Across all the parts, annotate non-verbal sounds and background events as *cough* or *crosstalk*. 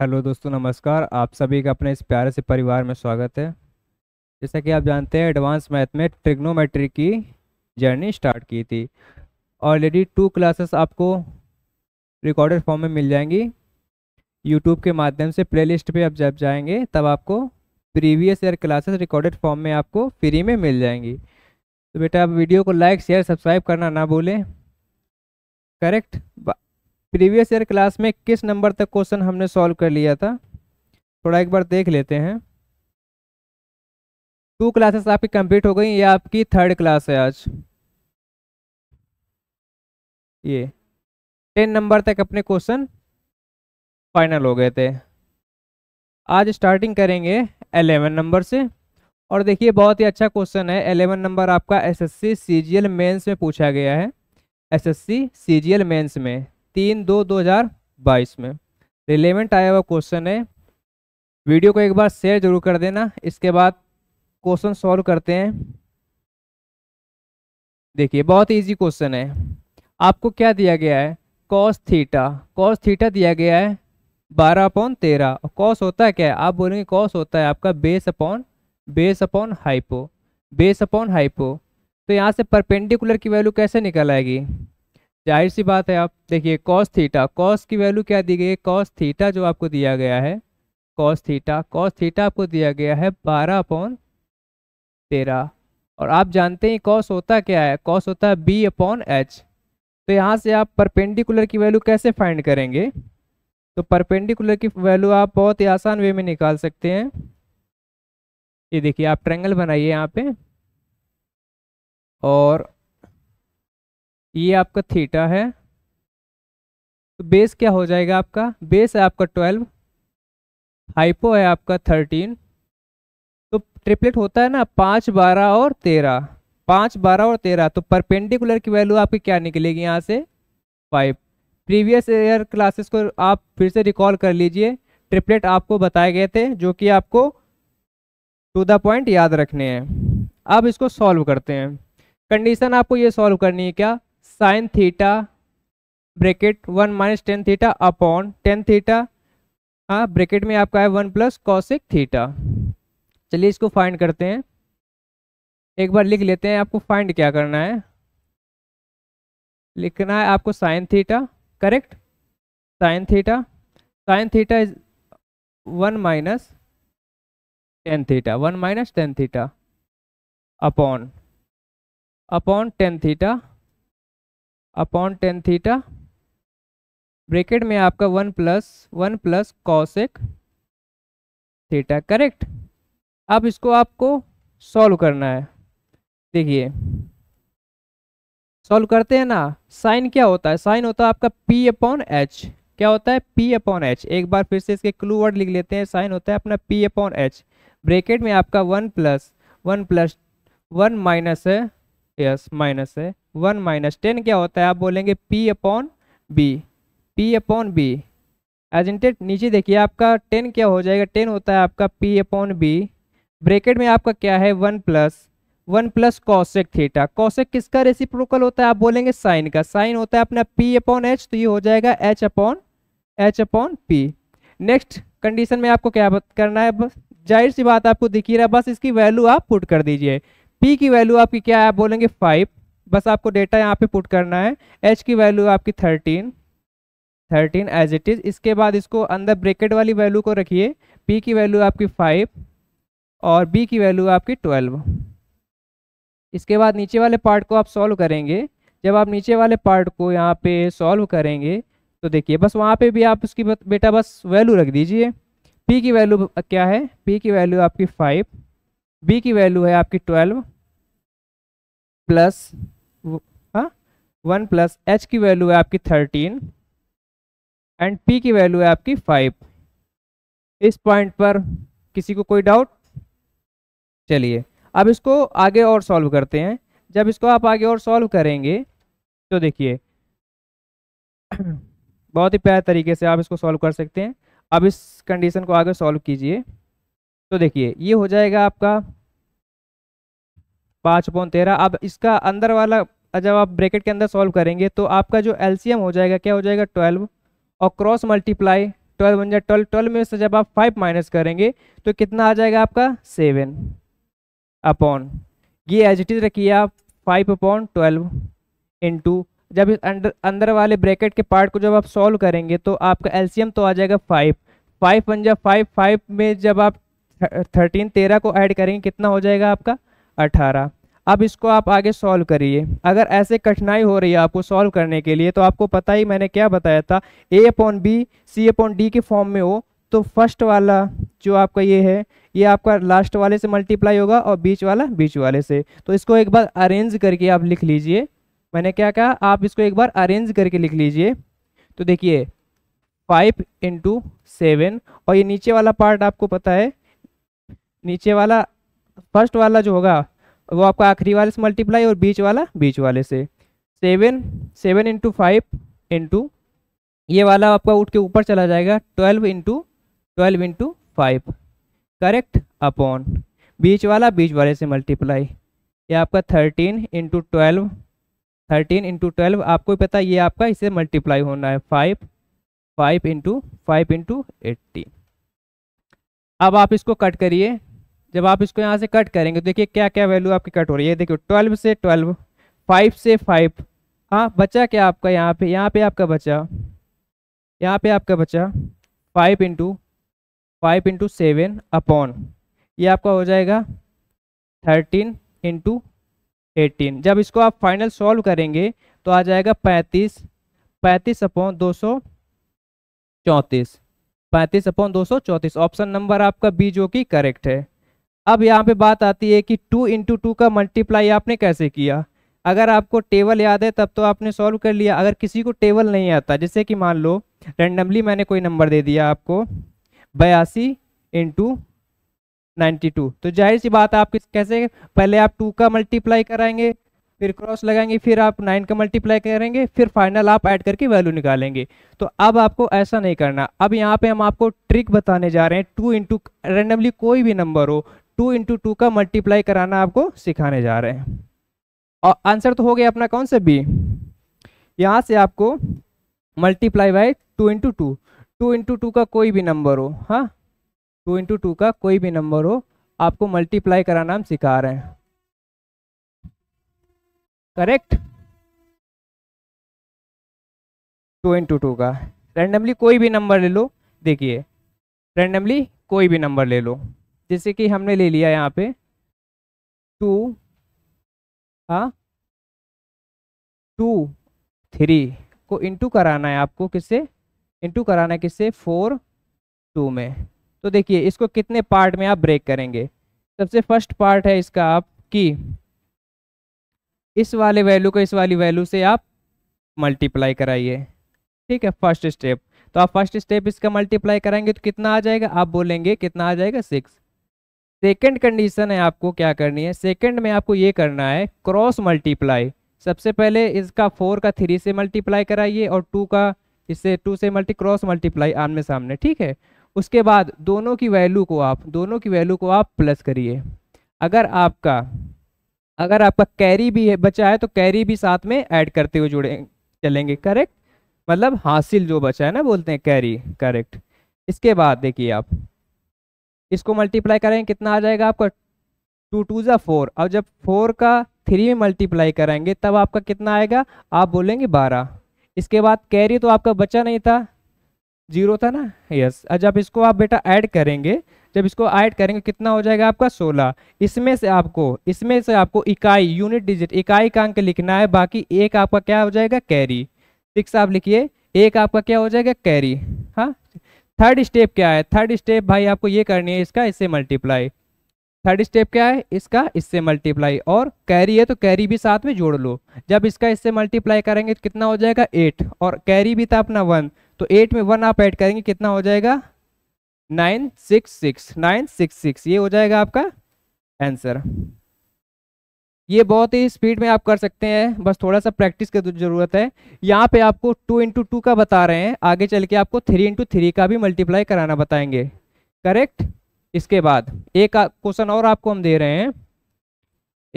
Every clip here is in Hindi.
हेलो दोस्तों नमस्कार आप सभी का अपने इस प्यारे से परिवार में स्वागत है जैसा कि आप जानते हैं एडवांस मैथ में ट्रिग्नोमेट्री की जर्नी स्टार्ट की थी ऑलरेडी टू क्लासेस आपको रिकॉर्डेड फॉर्म में मिल जाएंगी यूट्यूब के माध्यम से प्लेलिस्ट पे आप जब जाएंगे तब आपको previous year classes recorded form में आपको फ्री में मिल जाएंगी तो बेटा आप वीडियो को लाइक शेयर सब्सक्राइब करना ना भूलें करेक्ट प्रीवियस ईयर क्लास में किस नंबर तक क्वेश्चन हमने सॉल्व कर लिया था थोड़ा एक बार देख लेते हैं टू क्लासेस आपकी कंप्लीट हो गई ये आपकी थर्ड क्लास है आज ये टेन नंबर तक अपने क्वेश्चन फाइनल हो गए थे आज स्टार्टिंग करेंगे एलेवन नंबर से और देखिए बहुत ही अच्छा क्वेश्चन है एलेवन नंबर आपका एसएससी सीजीएल मेंस में पूछा गया है एसएससी सीजीएल मेंस में तीन दो दो हज़ार बाईस में रिलेवेंट आया हुआ क्वेश्चन है वीडियो को एक बार शेयर जरूर कर देना इसके बाद क्वेश्चन सॉल्व करते हैं देखिए बहुत इजी क्वेश्चन है आपको क्या दिया गया है कॉस थीटा कॉस थीटा दिया गया है बारह अपॉन तेरह और कॉस होता है क्या है आप बोलेंगे कॉस होता है आपका base upon base upon hypo base upon hypo तो यहाँ से परपेंडिकुलर की वैल्यू कैसे निकल आएगी जाहिर सी बात है आप देखिए कॉस थीटा कॉस की वैल्यू क्या दी गई है कॉस थीटा जो आपको दिया गया है कॉस थीटा कॉस थीटा आपको दिया गया है बारह अपॉन तेरह और आप जानते हैं कॉस होता क्या है कॉस होता है बी अपॉन एच तो यहाँ से आप परपेंडिकुलर की वैल्यू कैसे फाइंड करेंगे तो परपेंडिकुलर की वैल्यू आप बहुत ही आसान वे में निकाल सकते हैं ये देखिए आप ट्रेंगल बनाइए यहाँ पे और ये आपका थीटा है तो बेस क्या हो जाएगा आपका बेस है आपका ट्वेल्व हाइपो है आपका थर्टीन तो ट्रिपलेट होता है ना पाँच बारह और तेरह पाँच बारह और तेरह तो परपेंडिकुलर की वैल्यू आपकी क्या निकलेगी यहाँ से फाइव प्रीवियस ईयर क्लासेस को आप फिर से रिकॉल कर लीजिए ट्रिपलेट आपको बताए गए थे जो कि आपको टू द पॉइंट याद रखने हैं अब इसको सॉल्व करते हैं कंडीशन आपको ये सॉल्व करनी है क्या sine theta bracket one minus tan theta upon tan theta हाँ ब्रैकेट में आपका है वन प्लस कॉसिक थीटा चलिए इसको फाइंड करते हैं एक बार लिख लेते हैं आपको फाइंड क्या करना है लिखना है आपको sine theta correct sine theta sine theta is one minus tan theta one minus tan theta upon upon tan theta upon tan theta bracket में आपका one plus one plus cosec theta correct अब इसको आपको सॉल्व करना है देखिए सॉल्व करते हैं ना साइन क्या होता है साइन होता है आपका पी अपॉन एच क्या होता है पी अपॉन एच एक बार फिर से इसके क्लू वर्ड लिख लेते हैं साइन होता है अपना पी अपॉन एच ब्रेकेट में आपका one plus one plus one minus है यस माइनस है वन माइनस टेन क्या होता है आप बोलेंगे P upon B P upon B एजेंटेड नीचे देखिए आपका टेन क्या हो जाएगा टेन होता है आपका पी अपॉन बी ब्रेकेट में आपका क्या है one plus one plus cosec theta cosec किसका रेसिप्रोकल होता है आप बोलेंगे साइन का साइन होता है अपना पी अपॉन एच तो ये हो जाएगा H upon H upon P next condition में आपको क्या करना है बस जाहिर सी बात आपको दिखी रहा है बस इसकी वैल्यू आप पुट कर दीजिए पी की वैल्यू आपकी क्या है आप बोलेंगे फाइव बस आपको डेटा यहाँ पे पुट करना है एच की वैल्यू आपकी thirteen thirteen as it is इसके बाद इसको अंदर ब्रेकेट वाली वैल्यू को रखिए पी की वैल्यू आपकी फाइव और बी की वैल्यू आपकी ट्वेल्व इसके बाद नीचे वाले पार्ट को आप सॉल्व करेंगे जब आप नीचे वाले पार्ट को यहाँ पे सॉल्व करेंगे तो देखिए बस वहाँ पे भी आप उसकी बेटा बस वैल्यू रख दीजिए पी की वैल्यू क्या है पी की वैल्यू आपकी फाइव बी की वैल्यू है आपकी twelve plus one plus H की वैल्यू है आपकी थर्टीन एंड पी की वैल्यू है आपकी फाइव इस पॉइंट पर किसी को कोई डाउट चलिए अब इसको आगे और सॉल्व करते हैं जब इसको आप आगे और सॉल्व करेंगे तो देखिए *clears throat* बहुत ही प्यार तरीके से आप इसको सॉल्व कर सकते हैं अब इस कंडीशन को आगे सॉल्व कीजिए तो देखिए ये हो जाएगा आपका पाँच अपॉन तेरह अब इसका अंदर वाला जब आप ब्रैकेट के अंदर सॉल्व करेंगे तो आपका जो एलसीएम हो जाएगा क्या हो जाएगा ट्वेल्व और क्रॉस मल्टीप्लाई ट्वेल्व बन जाए ट्वेल्व ट्वेल्व में से जब आप फाइव माइनस करेंगे तो कितना आ जाएगा आपका सेवन अपॉन ये एज इट इज़ रखिए आप फाइव अपॉन ट्वेल्व इंटू जब इस अंडर अंदर वाले ब्रैकेट के पार्ट को जब आप सॉल्व करेंगे तो आपका एलसीएम तो आ जाएगा फाइव फाइव पंजा फाइव फाइव में जब आप थर्टीन तेरह को ऐड करेंगे कितना हो जाएगा आपका अठारह अब इसको आप आगे सॉल्व करिए अगर ऐसे कठिनाई हो रही है आपको सॉल्व करने के लिए तो आपको पता ही मैंने क्या बताया था ए upon B C upon D के फॉर्म में हो तो फर्स्ट वाला जो आपका ये है ये आपका लास्ट वाले से मल्टीप्लाई होगा और बीच वाला बीच वाले से तो इसको एक बार अरेंज करके आप लिख लीजिए मैंने क्या कहा आप इसको एक बार अरेंज करके लिख लीजिए तो देखिए फाइव इंटू सेवन और ये नीचे वाला पार्ट आपको पता है नीचे वाला फर्स्ट वाला जो होगा वो आपका आखिरी वाले से मल्टीप्लाई और बीच वाला बीच वाले से seven seven into five into ये वाला आपका उठ के ऊपर चला जाएगा twelve into twelve into five correct upon बीच वाला बीच वाले से मल्टीप्लाई ये आपका thirteen into twelve thirteen into twelve आपको पता ये आपका इसे मल्टीप्लाई होना है five five into five into eighty अब आप इसको कट करिए जब आप इसको यहाँ से कट करेंगे तो देखिए क्या क्या वैल्यू आपकी कट हो रही है देखिए ट्वेल्व से ट्वेल्व फाइव से फाइव हाँ बचा क्या आपका यहाँ पे यहाँ पे आपका बचा यहाँ पे आपका बचा five into five into seven upon ये आपका हो जाएगा थर्टीन इंटू एटीन जब इसको आप फाइनल सॉल्व करेंगे तो आ जाएगा पैंतीस पैंतीस अपॉन दो सौ चौंतीस पैंतीस अपॉन दो सौ चौंतीस ऑप्शन नंबर आपका बी जो कि करेक्ट है अब यहाँ पे बात आती है कि टू इंटू टू का मल्टीप्लाई आपने कैसे किया अगर आपको टेबल याद है तब तो आपने सॉल्व कर लिया अगर किसी को टेबल नहीं आता जैसे कि मान लो रेंडमली मैंने कोई नंबर दे दिया आपको बयासी इंटू नाइन्टी टू तो जाहिर सी बात आप कैसे पहले आप टू का मल्टीप्लाई कराएंगे फिर क्रॉस लगाएंगे फिर आप नाइन का मल्टीप्लाई करेंगे फिर फाइनल आप ऐड करके वैल्यू निकालेंगे तो अब आपको ऐसा नहीं करना अब यहाँ पे हम आपको ट्रिक बताने जा रहे हैं टू इंटू रेंडमली कोई भी नंबर हो टू इंटू टू का मल्टीप्लाई कराना आपको सिखाने जा रहे हैं और आंसर तो हो गया अपना कौन सा बी यहाँ से आपको multiply by two into two two into two का कोई भी नंबर हो हाँ टू इंटू टू का कोई भी नंबर हो आपको मल्टीप्लाई कराना हम सिखा रहे हैं करेक्ट टू इंटू टू का रैंडमली कोई भी नंबर ले लो देखिए रैंडमली कोई भी नंबर ले लो जैसे कि हमने ले लिया यहाँ पे टू हाँ टू थ्री को इंटू कराना है आपको किससे इंटू कराना है किससे फोर टू में तो देखिए इसको कितने पार्ट में आप ब्रेक करेंगे सबसे फर्स्ट पार्ट है इसका आप कि इस वाले वैल्यू को इस वाली वैल्यू से आप मल्टीप्लाई कराइए ठीक है फर्स्ट स्टेप तो आप फर्स्ट स्टेप इसका मल्टीप्लाई कराएंगे तो कितना आ जाएगा आप बोलेंगे कितना आ जाएगा सिक्स सेकेंड कंडीशन है आपको क्या करनी है सेकेंड में आपको ये करना है क्रॉस मल्टीप्लाई सबसे पहले इसका फोर का थ्री से मल्टीप्लाई कराइए और टू का इससे टू से मल्टी क्रॉस मल्टीप्लाई आमने सामने ठीक है उसके बाद दोनों की वैल्यू को आप दोनों की वैल्यू को आप प्लस करिए अगर आपका अगर आपका कैरी भी है बचा है तो कैरी भी साथ में ऐड करते हुए जुड़े चलेंगे करेक्ट मतलब हासिल जो बचा है ना बोलते हैं कैरी करेक्ट इसके बाद देखिए आप इसको मल्टीप्लाई करेंगे कितना आ जाएगा आपका टू टू ज़ा फोर और जब फोर का थ्री में मल्टीप्लाई करेंगे तब आपका कितना आएगा आप बोलेंगे बारह इसके बाद कैरी तो आपका बचा नहीं था जीरो था ना यस जब इसको आप बेटा ऐड करेंगे जब इसको ऐड करेंगे कितना हो जाएगा आपका सोलह इसमें से आपको इसमें से आपको इकाई यूनिट डिजिट इकाई का अंक लिखना है बाकी एक आपका क्या हो जाएगा कैरी सिक्स आप लिखिए एक आपका क्या हो जाएगा कैरी हाँ थर्ड स्टेप क्या है थर्ड स्टेप भाई आपको ये करनी है इसका इससे मल्टीप्लाई थर्ड स्टेप क्या है इसका इससे मल्टीप्लाई और कैरी है तो कैरी भी साथ में जोड़ लो जब इसका इससे मल्टीप्लाई करेंगे तो कितना हो जाएगा एट और कैरी भी था अपना वन तो एट में वन आप ऐड करेंगे कितना हो जाएगा nine six six nine six six ये हो जाएगा आपका आंसर ये बहुत ही स्पीड में आप कर सकते हैं बस थोड़ा सा प्रैक्टिस की ज़रूरत है यहाँ पे आपको टू इंटू टू का बता रहे हैं आगे चल के आपको थ्री इंटू थ्री का भी मल्टीप्लाई कराना बताएंगे करेक्ट इसके बाद एक क्वेश्चन और आपको हम दे रहे हैं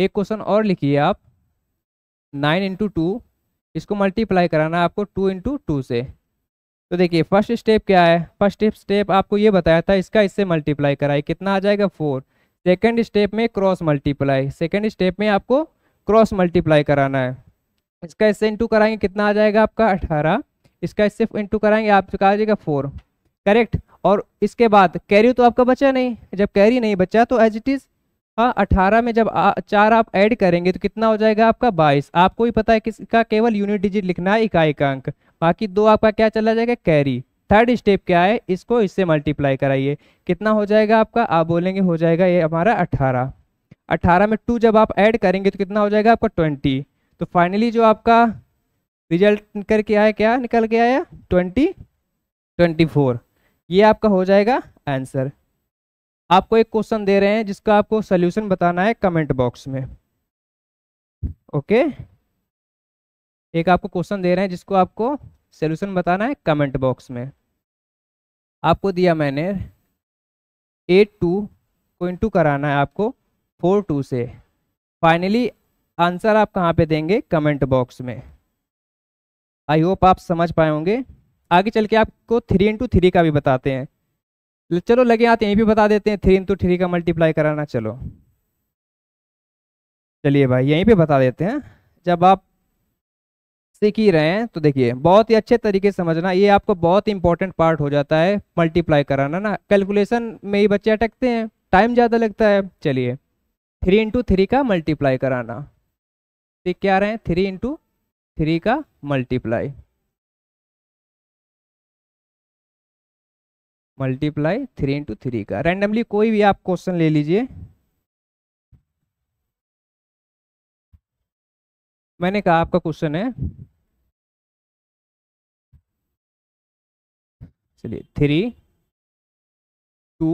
एक क्वेश्चन और लिखिए आप नाइन इंटू टू इसको मल्टीप्लाई कराना आपको टू इंटू टू से तो देखिए फर्स्ट स्टेप क्या है फर्स्ट स्टेप आपको ये बताया था इसका इससे मल्टीप्लाई कराए कितना आ जाएगा फोर सेकेंड स्टेप में क्रॉस मल्टीप्लाई सेकेंड स्टेप में आपको क्रॉस मल्टीप्लाई कराना है इसका इससे इंटू कराएंगे कितना आ जाएगा आपका अठारह इसका इससे इंटू कराएंगे आपका आ जाएगा फोर करेक्ट और इसके बाद कैरी तो आपका बचा नहीं जब कैरी नहीं बचा तो एज इट इज़ हाँ अठारह में जब आ, चार आप ऐड करेंगे तो कितना हो जाएगा आपका बाईस आपको ही पता है किसका केवल यूनिट डिजिट लिखना है इकाई का अंक बाकी दो आपका क्या चला जाएगा कैरी थर्ड स्टेप क्या है इसको इससे मल्टीप्लाई कराइए कितना हो जाएगा आपका आप बोलेंगे हो जाएगा ये हमारा अट्ठारह अट्ठारह में टू जब आप ऐड करेंगे तो कितना हो जाएगा आपका ट्वेंटी तो फाइनली जो आपका रिजल्ट करके आया क्या निकल के आया ट्वेंटी ट्वेंटी फोर ये आपका हो जाएगा आंसर आपको एक क्वेश्चन दे रहे हैं जिसका आपको सोल्यूशन बताना है कमेंट बॉक्स में ओके एक आपको क्वेश्चन दे रहे हैं जिसको आपको सोल्यूशन बताना है कमेंट बॉक्स में आपको दिया मैंने एट टू को इंटू कराना है आपको फोर टू से फाइनली आंसर आप कहाँ पे देंगे कमेंट बॉक्स में आई होप आप समझ पाए होंगे आगे चल के आपको थ्री इंटू थ्री का भी बताते हैं चलो लगे आते यहीं भी बता देते हैं थ्री इंटू थ्री का मल्टीप्लाई कराना चलो चलिए भाई यहीं पे बता देते हैं जब आप सीख ही रहे हैं तो देखिए बहुत ही अच्छे तरीके से समझना ये आपको बहुत इंपॉर्टेंट पार्ट हो जाता है मल्टीप्लाई कराना ना कैलकुलेशन में ही बच्चे अटकते हैं टाइम ज़्यादा लगता है चलिए थ्री इंटू थ्री का मल्टीप्लाई कराना ठीक क्या रहे हैं थ्री इंटू थ्री का multiply multiply three into three का रैंडमली कोई भी आप क्वेश्चन ले लीजिए मैंने कहा आपका क्वेश्चन है चलिए थ्री टू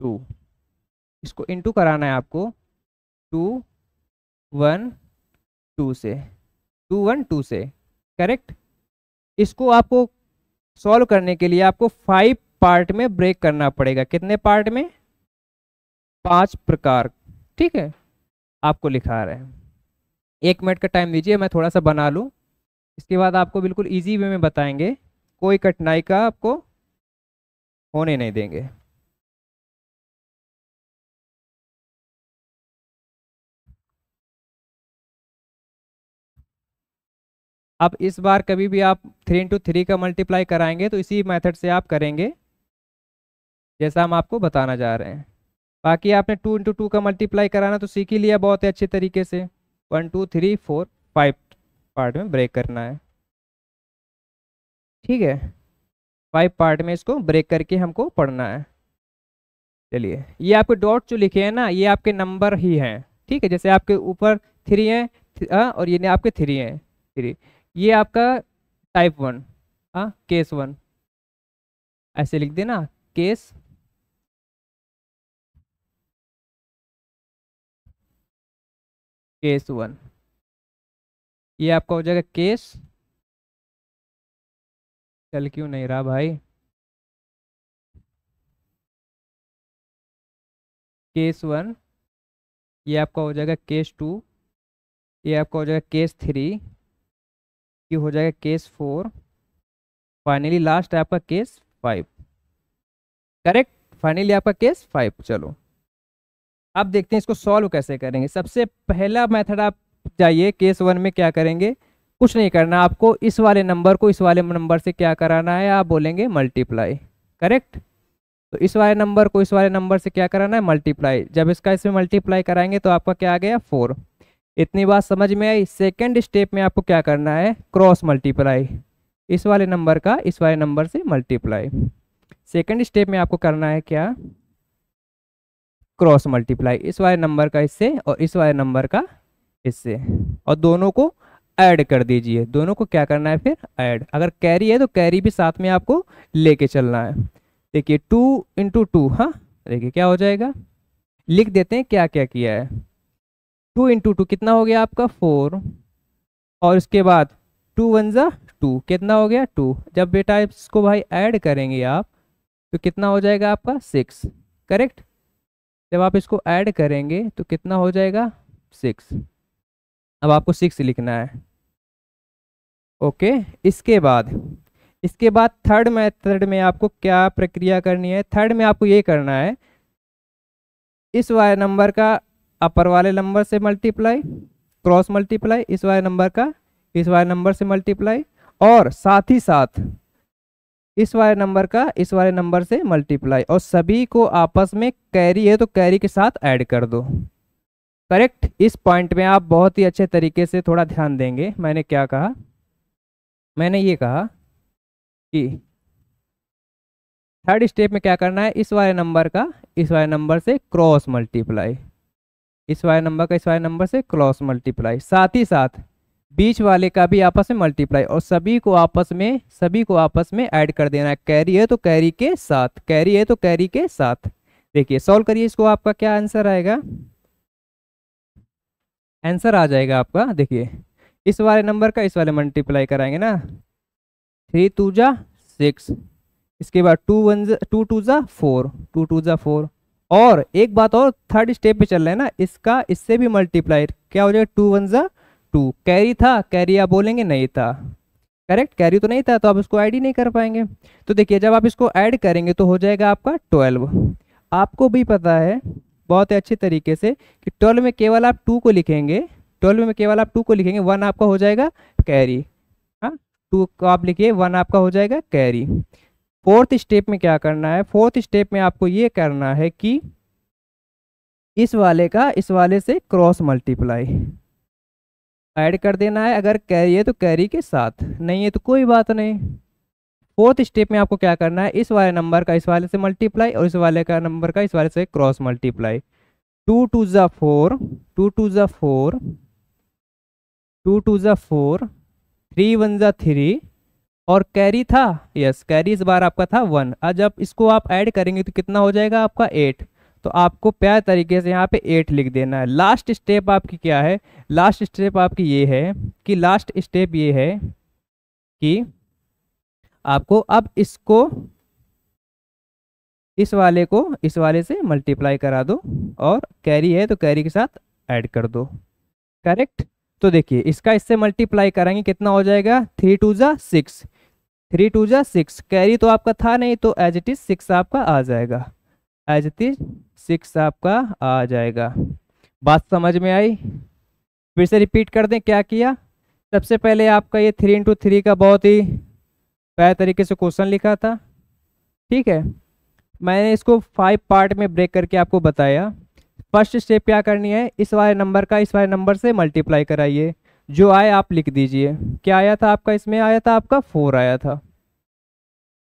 टू इसको इंटू कराना है आपको टू वन टू से टू वन टू से करेक्ट इसको आपको सॉल्व करने के लिए आपको फाइव पार्ट में ब्रेक करना पड़ेगा कितने पार्ट में पांच प्रकार ठीक है आपको लिखा रहे हैं एक मिनट का टाइम दीजिए मैं थोड़ा सा बना लूँ इसके बाद आपको बिल्कुल ईजी वे में बताएंगे कोई कठिनाई का आपको होने नहीं देंगे अब इस बार कभी भी आप थ्री इंटू थ्री का मल्टीप्लाई कराएंगे तो इसी मेथड से आप करेंगे जैसा हम आपको बताना जा रहे हैं बाकी आपने टू इंटू टू का मल्टीप्लाई कराना तो सीख ही लिया बहुत ही अच्छे तरीके से one two three four five part में ब्रेक करना है ठीक है फाइव पार्ट में इसको ब्रेक करके हमको पढ़ना है चलिए ये आपके डॉट जो लिखे हैं ना ये आपके नंबर ही हैं ठीक है जैसे आपके ऊपर थ्री हैं और ये आपके थ्री हैं थ्री ये आपका टाइप वन हाँ केस वन ऐसे लिख देना केस केस वन ये आपका हो जाएगा केस चल क्यों नहीं रहा भाई केस वन ये आपका हो जाएगा केस टू ये आपका हो जाएगा केस थ्री ये हो जाएगा केस फोर फाइनली लास्ट है आपका केस फाइव करेक्ट फाइनली आपका केस फाइव चलो अब देखते हैं इसको सॉल्व कैसे करेंगे सबसे पहला मेथड आप जाइए केस वन में क्या करेंगे कुछ नहीं करना आपको इस वाले नंबर को इस वाले नंबर से क्या कराना है आप बोलेंगे मल्टीप्लाई करेक्ट तो इस वाले नंबर को इस वाले नंबर से क्या कराना है मल्टीप्लाई जब इसका इसमें मल्टीप्लाई कराएंगे तो आपका क्या आ गया फोर इतनी बात समझ में आई सेकेंड स्टेप में आपको क्या करना है क्रॉस मल्टीप्लाई इस वाले नंबर का इस वाले नंबर से मल्टीप्लाई सेकेंड स्टेप में आपको करना है क्या क्रॉस मल्टीप्लाई इस वाले नंबर का इससे और इस वाले नंबर का इससे और दोनों को ऐड कर दीजिए दोनों को क्या करना है फिर ऐड अगर कैरी है तो कैरी भी साथ में आपको लेके चलना है देखिए टू इंटू टू हाँ देखिए क्या हो जाएगा लिख देते हैं क्या क्या किया है टू इंटू टू कितना हो गया आपका फोर और उसके बाद टू वन ज़ा टू कितना हो गया टू जब बेटा इसको भाई ऐड करेंगे आप तो कितना हो जाएगा आपका सिक्स करेक्ट जब आप इसको ऐड करेंगे तो कितना हो जाएगा सिक्स अब आपको सिक्स लिखना है ओके इसके बाद इसके बाद थर्ड मेथड में आपको क्या प्रक्रिया करनी है थर्ड में आपको ये करना है इस वायर नंबर का अपर वाले नंबर से मल्टीप्लाई क्रॉस मल्टीप्लाई इस वायर नंबर का इस वायर नंबर से मल्टीप्लाई और साथ ही साथ इस वाले नंबर का इस वाले नंबर से मल्टीप्लाई और सभी को आपस में कैरी है तो कैरी के साथ ऐड कर दो करेक्ट इस पॉइंट में आप बहुत ही अच्छे तरीके से थोड़ा ध्यान देंगे मैंने क्या कहा मैंने ये कहा कि थर्ड स्टेप में क्या करना है इस वाले नंबर का इस वाले नंबर से क्रॉस मल्टीप्लाई इस वाले नंबर का इस वाले नंबर से क्रॉस मल्टीप्लाई साथ ही साथ बीच वाले का भी आपस में मल्टीप्लाई और सभी को आपस में सभी को आपस में ऐड कर देना है कैरी है तो कैरी के साथ कैरी है तो कैरी के साथ देखिए सॉल्व करिए इसको आपका क्या आंसर आएगा आंसर आ जाएगा आपका देखिए इस वाले नंबर का इस वाले मल्टीप्लाई कराएंगे ना थ्री टू जा सिक्स इसके बाद टू वन टू टू जा फोर टू टू जा फोर और एक बात और थर्ड स्टेप पे चल रहा है ना इसका इससे भी मल्टीप्लाई क्या हो जाएगा टू वन जा टू कैरी था कैरी आप बोलेंगे नहीं था करेक्ट कैरी तो नहीं था तो आप इसको ऐड ही नहीं कर पाएंगे तो देखिए जब आप इसको ऐड करेंगे तो हो जाएगा आपका ट्वेल्व आपको भी पता है बहुत ही अच्छे तरीके से कि ट्वेल्व में केवल आप टू को लिखेंगे ट्वेल्व में केवल आप टू को लिखेंगे वन आपका हो जाएगा कैरी हाँ टू को आप लिखिए वन आपका हो जाएगा कैरी फोर्थ स्टेप में क्या करना है फोर्थ स्टेप में आपको ये करना है कि इस वाले का इस वाले से क्रॉस मल्टीप्लाई ऐड कर देना है अगर कैरी है तो कैरी के साथ नहीं है तो कोई बात नहीं फोर्थ स्टेप में आपको क्या करना है इस वाले नंबर का इस वाले से मल्टीप्लाई और इस वाले का नंबर का इस वाले से क्रॉस मल्टीप्लाई टू टू ज़ा फोर टू टू ज़ा फोर टू टू ज़ा फोर थ्री वन ज़ा थ्री और कैरी था यस कैरी इस बार आपका था वन अब जब इसको आप ऐड करेंगे तो कितना हो जाएगा आपका एट तो आपको प्यार तरीके से यहाँ पे एट लिख देना है लास्ट स्टेप आपकी क्या है लास्ट स्टेप आपकी ये है कि लास्ट स्टेप ये है कि आपको अब इसको इस वाले को इस वाले से मल्टीप्लाई करा दो और कैरी है तो कैरी के साथ ऐड कर दो करेक्ट तो देखिए इसका इससे मल्टीप्लाई करेंगे कितना हो जाएगा थ्री टू ज़ा सिक्स थ्री टू ज़ा सिक्स कैरी तो आपका था नहीं तो एज इट इज़ सिक्स आपका आ जाएगा एज इट इज सिक्स आपका आ जाएगा बात समझ में आई फिर से रिपीट कर दें क्या किया सबसे पहले आपका ये थ्री इंटू थ्री का बहुत ही प्यार तरीके से क्वेश्चन लिखा था ठीक है मैंने इसको फाइव पार्ट में ब्रेक करके आपको बताया फर्स्ट स्टेप क्या करनी है इस वाले नंबर का इस वाले नंबर से मल्टीप्लाई कराइए जो आए आप लिख दीजिए क्या आया था आपका इसमें आया था आपका फोर आया था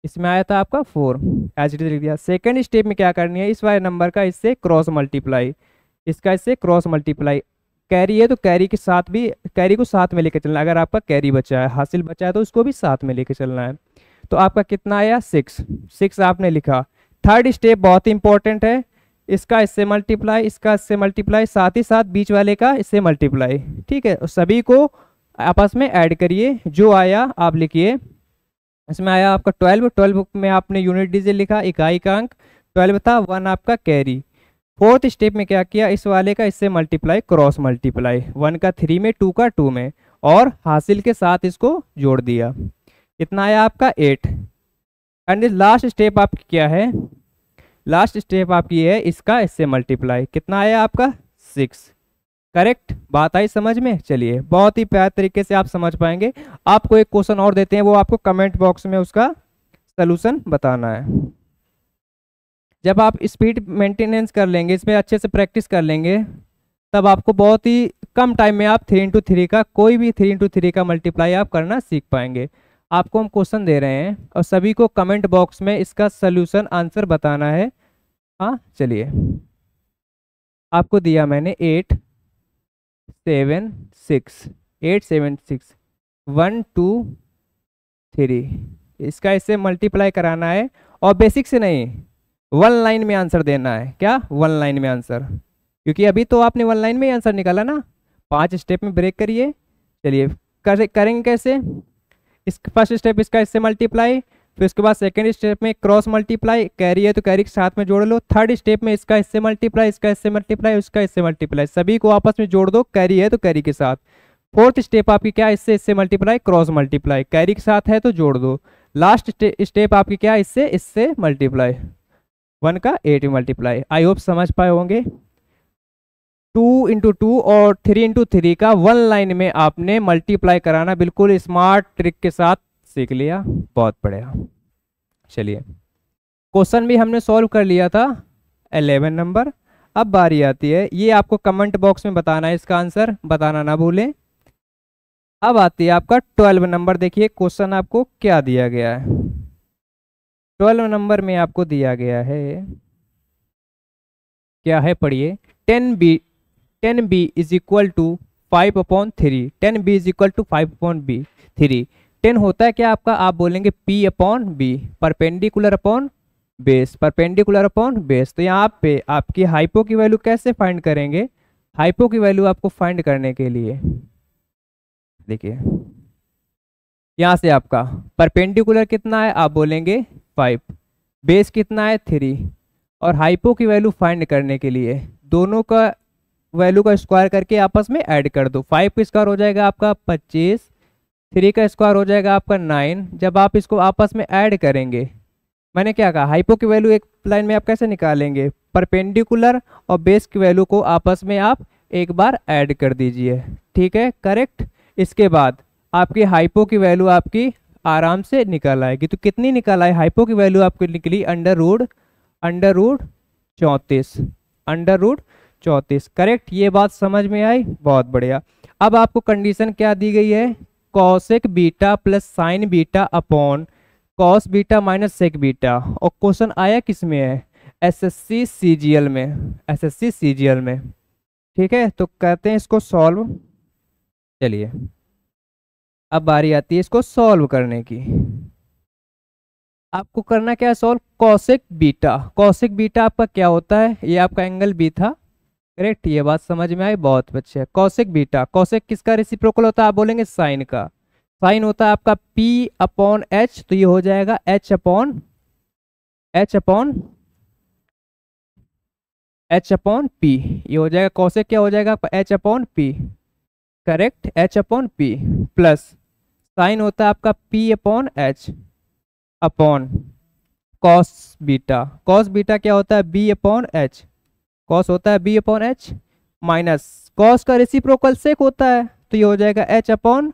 इसमें आया था आपका फोर एज इट इज लिख दिया सेकेंड स्टेप में क्या करनी है इस वाले नंबर का इससे क्रॉस मल्टीप्लाई इसका इससे क्रॉस मल्टीप्लाई कैरी है तो कैरी के साथ भी कैरी को साथ में लेकर चलना है अगर आपका कैरी बचा है हासिल बचा है तो उसको भी साथ में लेकर चलना है तो आपका कितना आया सिक्स सिक्स आपने लिखा थर्ड स्टेप बहुत ही इंपॉर्टेंट है इसका इससे मल्टीप्लाई इसका इससे मल्टीप्लाई साथ ही साथ बीच वाले का इससे मल्टीप्लाई ठीक है सभी को आपस में ऐड करिए जो आया आप लिखिए इसमें आया आपका ट्वेल्व ट्वेल्व में आपने यूनिट डीजे लिखा इकाई का अंक ट्वेल्व था वन आपका कैरी फोर्थ स्टेप में क्या किया इस वाले का इससे मल्टीप्लाई क्रॉस मल्टीप्लाई वन का थ्री में टू का टू में और हासिल के साथ इसको जोड़ दिया कितना आया आपका एट एंड लास्ट स्टेप आपकी क्या है लास्ट स्टेप आपकी है इसका इससे मल्टीप्लाई कितना आया आपका सिक्स करेक्ट बात आई समझ में चलिए बहुत ही प्यार तरीके से आप समझ पाएंगे आपको एक क्वेश्चन और देते हैं वो आपको कमेंट बॉक्स में उसका सलूशन बताना है जब आप स्पीड मेंटेनेंस कर लेंगे इसमें अच्छे से प्रैक्टिस कर लेंगे तब आपको बहुत ही कम टाइम में आप थ्री इंटू थ्री का कोई भी थ्री इंटू थ्री का मल्टीप्लाई आप करना सीख पाएंगे आपको हम क्वेश्चन दे रहे हैं और सभी को कमेंट बॉक्स में इसका सल्यूशन आंसर बताना है हाँ चलिए आपको दिया मैंने eight seven six eight seven six one two three इसका इससे मल्टीप्लाई कराना है और बेसिक से नहीं वन लाइन में आंसर देना है क्या वन लाइन में आंसर क्योंकि अभी तो आपने वन लाइन में ही आंसर निकाला ना पांच स्टेप में ब्रेक करिए चलिए कर, करेंगे कैसे इस फर्स्ट स्टेप इसका इससे मल्टीप्लाई तो इसके बाद सेकेंड स्टेप में क्रॉस मल्टीप्लाई कैरी है तो कैरी के साथ में जोड़ लो थर्ड स्टेप में इसका इससे मल्टीप्लाई इसका इससे मल्टीप्लाई उसका इससे मल्टीप्लाई सभी को आपस में जोड़ दो कैरी है तो कैरी के साथ फोर्थ स्टेप आपकी क्या इससे इससे मल्टीप्लाई क्रॉस मल्टीप्लाई कैरी के साथ है तो जोड़ दो लास्ट स्टेप आपकी क्या इससे इससे मल्टीप्लाई वन का एट मल्टीप्लाई आई होप समझ पाए होंगे टू इंटू टू और थ्री इंटू थ्री का वन लाइन में आपने मल्टीप्लाई कराना बिल्कुल स्मार्ट ट्रिक के साथ सीख लिया बहुत बढ़िया चलिए क्वेश्चन भी हमने सॉल्व कर लिया था एलेवन नंबर अब बारी आती है ये आपको कमेंट बॉक्स में बताना है इसका आंसर बताना ना भूलें अब आती है आपका ट्वेल्व नंबर देखिए क्वेश्चन आपको क्या दिया गया है ट्वेल्व नंबर में आपको दिया गया है क्या है पढ़िए tan B tan B is equal to five upon three tan B is equal to five upon B three tan होता है क्या आपका आप बोलेंगे P upon B perpendicular upon base perpendicular upon base तो यहाँ पे आपकी हाइपो की वैल्यू कैसे फाइंड करेंगे हाइपो की वैल्यू आपको फाइंड करने के लिए देखिए यहाँ से आपका परपेंडिकुलर कितना है आप बोलेंगे फाइव बेस कितना है थ्री और हाइपो की वैल्यू फाइंड करने के लिए दोनों का वैल्यू का स्क्वायर करके आपस में ऐड कर दो फाइव का स्क्वायर हो जाएगा आपका पच्चीस थ्री का स्क्वायर हो जाएगा आपका नाइन जब आप इसको आपस में ऐड करेंगे मैंने क्या कहा हाइपो की वैल्यू एक लाइन में आप कैसे निकालेंगे परपेंडिकुलर और बेस की वैल्यू को आपस में आप एक बार ऐड कर दीजिए ठीक है करेक्ट इसके बाद आपकी हाइपो की वैल्यू आपकी आराम से निकल आएगी तो कितनी निकल आए हाइपो की वैल्यू आपकी निकली अंडर रूड अंडर रूड चौंतीस अंडर रूड चौंतीस करेक्ट ये बात समझ में आई बहुत बढ़िया अब आपको कंडीशन क्या दी गई है cosec beta plus sine beta upon cos beta minus sec beta और क्वेश्चन आया किस में है एसएससी सीजीएल में एसएससी सीजीएल में ठीक है तो कहते हैं इसको सॉल्व चलिए अब बारी आती है इसको सॉल्व करने की आपको करना क्या है solve cosec beta cosec beta आपका क्या होता है ये आपका एंगल बी था करेक्ट ये बात समझ में आई बहुत है कौशिक बीटा कौशिक किसका रिसिप्रोकल होता है आप बोलेंगे साइन का साइन होता है आपका पी अपॉन एच तो ये हो जाएगा H upon H upon H upon P ये हो जाएगा कौशिक क्या हो जाएगा आपका H upon P correct H upon P plus sine होता है आपका P upon H upon cos beta cos beta क्या होता है बी अपॉन एच कॉस होता है B upon H minus cos का प्रोकल सेक होता है तो ये हो जाएगा H upon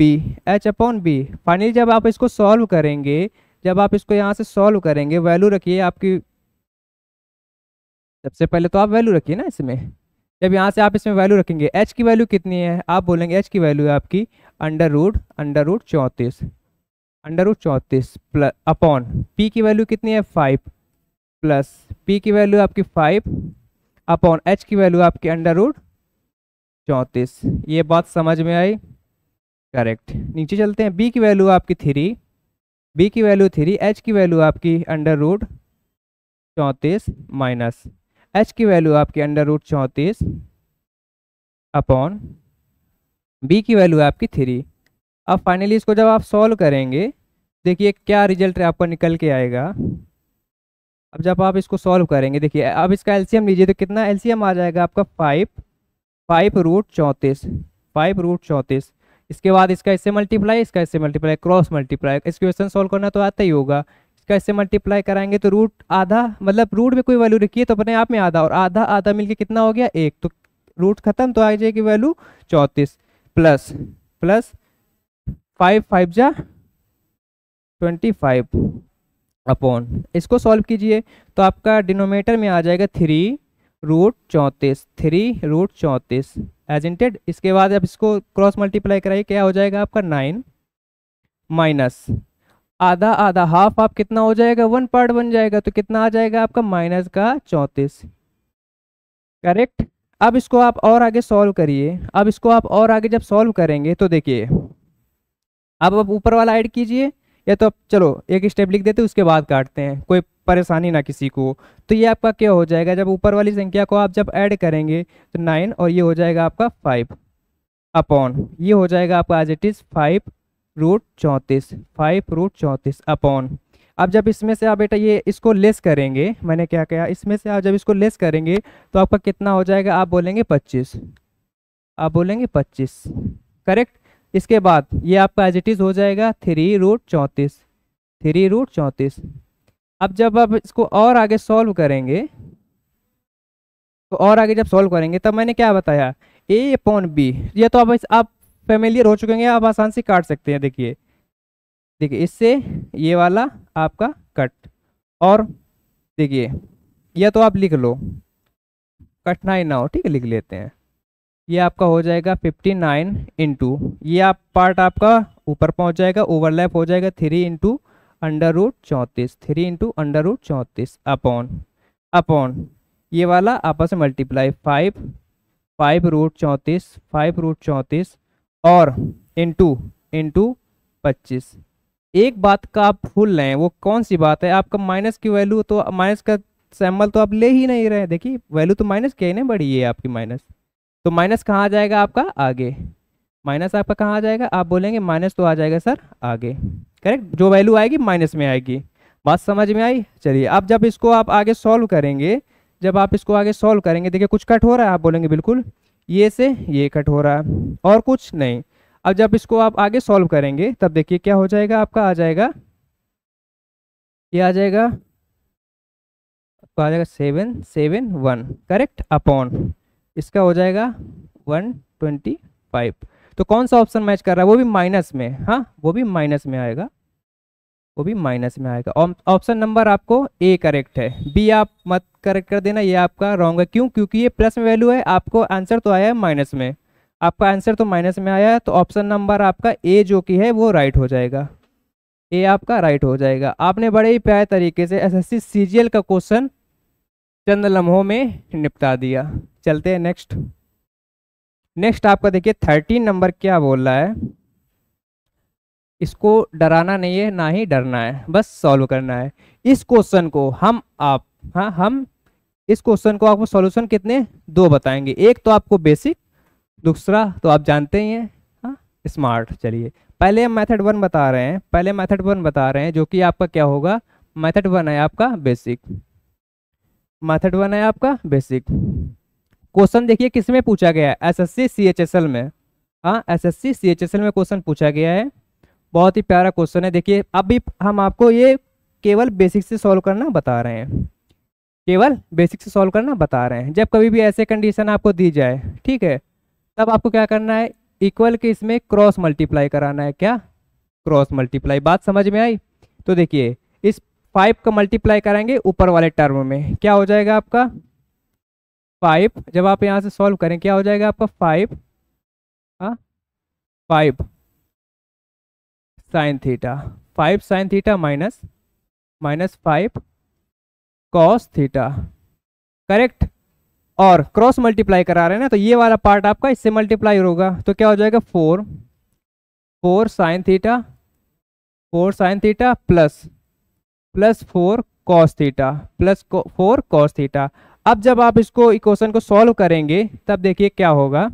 B H upon B finally जब आप इसको सॉल्व करेंगे जब आप इसको यहाँ से सॉल्व करेंगे वैल्यू रखिए आपकी सबसे पहले तो आप वैल्यू रखिए ना इसमें जब यहाँ से आप इसमें वैल्यू रखेंगे एच की वैल्यू कितनी है आप बोलेंगे एच की वैल्यू है आपकी अंडर रूट अंडर रूट चौंतीस अंडर रूट चौंतीस प्लस अपॉन पी की वैल्यू कितनी है फाइव प्लस पी की वैल्यू आपकी फाइव अपॉन एच की वैल्यू आपकी अंडर रूट चौंतीस ये बात समझ में आई करेक्ट नीचे चलते हैं बी की वैल्यू आपकी थ्री बी की वैल्यू थ्री एच की वैल्यू आपकी अंडर रूट चौंतीस माइनस एच की वैल्यू आपकी अंडर रूट चौंतीस अपॉन बी की वैल्यू आपकी थ्री अब फाइनली इसको जब आप सॉल्व करेंगे देखिए क्या रिजल्ट आपको निकल के आएगा अब जब आप इसको सॉल्व करेंगे देखिए अब इसका एलसीएम लीजिए तो कितना एलसीएम आ जाएगा आपका फाइव फाइव रूट चौंतीस फाइव रूट चौंतीस इसके बाद इसका इससे मल्टीप्लाई इसका इससे मल्टीप्लाई क्रॉस मल्टीप्लाई इस क्वेश्चन सॉल्व करना तो आता ही होगा इसका इससे मल्टीप्लाई कराएंगे तो रूट आधा मतलब रूट में कोई वैल्यू रखिए तो अपने आप में आधा और आधा आधा मिलकर कितना हो गया एक तो रूट खत्म तो आ जाएगी वैल्यू चौंतीस प्लस प्लस फाइव फाइव जा ट्वेंटी फाइव अपॉन इसको सॉल्व कीजिए तो आपका डिनोमेटर में आ जाएगा थ्री रूट चौंतीस थ्री रूट चौंतीस एजेंटेड इसके बाद अब इसको क्रॉस मल्टीप्लाई कराइए क्या हो जाएगा आपका नाइन माइनस आधा आधा हाफ आप कितना हो जाएगा वन पार्ट बन जाएगा तो कितना आ जाएगा आपका माइनस का चौंतीस करेक्ट अब इसको आप और आगे सॉल्व करिए अब इसको आप और आगे जब सॉल्व करेंगे तो देखिए अब आप ऊपर वाला ऐड कीजिए या तो आप चलो एक स्टेप लिख देते उसके बाद काटते हैं कोई परेशानी ना किसी को तो ये आपका क्या हो जाएगा जब ऊपर वाली संख्या को आप जब ऐड करेंगे तो नाइन और ये हो जाएगा आपका फाइव अपॉन ये हो जाएगा आपका as it is five root चौंतीस फाइव रूट चौंतीस अपॉन अब जब इसमें से आप बेटा ये इसको लेस करेंगे मैंने क्या कहा इसमें से आप जब इसको लेस करेंगे तो आपका कितना हो जाएगा आप बोलेंगे पच्चीस आप बोलेंगे पच्चीस करेक्ट इसके बाद ये आपका एज इट इज हो जाएगा थ्री रूट चौंतीस थ्री रूट चौंतीस अब जब आप इसको और आगे सॉल्व करेंगे तो और आगे जब सॉल्व करेंगे तब मैंने क्या बताया ए अपॉन बी ये तो अब आप फेमिलियर हो चुके हैं आप आसान से काट सकते हैं देखिए देखिए इससे ये वाला आपका कट और देखिए या तो आप लिख लो कठिनाई ना हो ठीक है लिख लेते हैं ये आपका हो जाएगा फिफ्टी नाइन इंटू ये आप पार्ट आपका ऊपर पहुंच जाएगा ओवरलैप हो जाएगा थ्री इंटू अंडर रूट चौंतीस थ्री इंटू अंडर रूट चौंतीस अपॉन अपॉन ये वाला आपस में मल्टीप्लाई फाइव फाइव रूट चौंतीस फाइव रूट चौंतीस और इंटू इंटू पच्चीस एक बात का आप भूल रहे हैं वो कौन सी बात है आपका माइनस की वैल्यू तो माइनस का सैम्बल तो आप ले ही नहीं रहे देखिए वैल्यू तो माइनस के ही नहीं बढ़ी है आपकी माइनस तो माइनस कहाँ आ जाएगा आपका आगे माइनस आपका कहाँ आ जाएगा आप बोलेंगे माइनस तो आ जाएगा सर आगे करेक्ट जो वैल्यू आएगी माइनस में आएगी बात समझ में आई चलिए अब जब इसको आप आगे सॉल्व करेंगे जब आप इसको आगे सॉल्व करेंगे देखिए कुछ कट हो रहा है आप बोलेंगे बिल्कुल ये से ये कट हो रहा है और कुछ नहीं अब जब इसको आप आगे सॉल्व करेंगे तब देखिए क्या हो जाएगा आपका आ जाएगा ये आ जाएगा आपका आ जाएगा seven seven one correct upon इसका हो जाएगा वन ट्वेंटी फाइव तो कौन सा ऑप्शन मैच कर रहा है वो भी माइनस में हाँ वो भी माइनस में आएगा वो भी माइनस में आएगा ऑप्शन नंबर आपको ए करेक्ट है बी आप मत करेक्ट कर देना ये आपका रॉन्ग है क्यों क्योंकि ये प्लस में वैल्यू है आपको आंसर तो आया है माइनस में आपका आंसर तो माइनस में आया है तो ऑप्शन नंबर आपका ए जो कि है वो राइट हो जाएगा ए आपका राइट हो जाएगा आपने बड़े ही प्यारे तरीके से एसएससी सीजीएल का क्वेश्चन चंद लम्हों में निपटा दिया चलते हैं नेक्स्ट नेक्स्ट आपका देखिए थर्टीन नंबर क्या बोल रहा है इसको डराना नहीं है ना ही डरना है बस सॉल्व करना है इस क्वेश्चन को हम आप हाँ हम इस क्वेश्चन को आपको सॉल्यूशन कितने दो बताएंगे एक तो आपको बेसिक दूसरा तो आप जानते ही हैं हाँ स्मार्ट चलिए पहले हम मैथड वन बता रहे हैं पहले मैथड वन बता रहे हैं जो कि आपका क्या होगा मैथड वन है आपका बेसिक मैथड वन है आपका बेसिक क्वेश्चन देखिए किस में पूछा गया है एस एस एल में हाँ एस एस एल में क्वेश्चन पूछा गया है बहुत ही प्यारा क्वेश्चन है देखिए अभी हम आपको ये केवल बेसिक से सॉल्व करना बता रहे हैं केवल बेसिक से सॉल्व करना बता रहे हैं जब कभी भी ऐसे कंडीशन आपको दी जाए ठीक है तब आपको क्या करना है इक्वल के इसमें क्रॉस मल्टीप्लाई कराना है क्या क्रॉस मल्टीप्लाई बात समझ में आई तो देखिए इस फाइव का मल्टीप्लाई कराएंगे ऊपर वाले टर्म में क्या हो जाएगा आपका फाइव जब आप यहाँ से सॉल्व करें क्या हो जाएगा आपका फाइव हाँ five sine theta five sine theta minus minus five cos theta correct और क्रॉस मल्टीप्लाई करा रहे हैं ना तो ये वाला पार्ट आपका इससे मल्टीप्लाई होगा तो क्या हो जाएगा four four sine theta four sine theta plus plus four cos theta plus four cos theta अब जब आप इसको इक्वेशन को सॉल्व करेंगे तब देखिए क्या होगा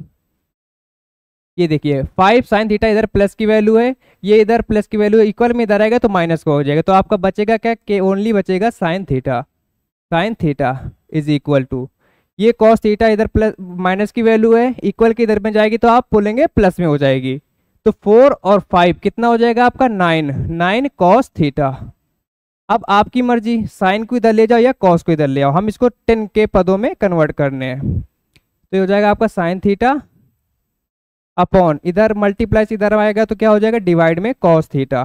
ये देखिए फाइव साइन थीटा इधर प्लस की वैल्यू है ये इधर प्लस की वैल्यू इक्वल में इधर आएगा तो माइनस का हो जाएगा तो आपका बचेगा क्या के ओनली बचेगा sine theta sine theta is equal to ये कॉस थीटा इधर प्लस माइनस की वैल्यू है इक्वल की इधर में जाएगी तो आप बोलेंगे प्लस में हो जाएगी तो फोर और फाइव कितना हो जाएगा आपका नाइन नाइन कॉस थीटा अब आपकी मर्जी साइन को इधर ले जाओ या कॉस को इधर ले आओ हम इसको टेन के पदों में कन्वर्ट करने हैं तो हो जाएगा आपका साइन थीटा अपॉन इधर मल्टीप्लाई इधर आएगा तो क्या हो जाएगा डिवाइड में कॉस थीटा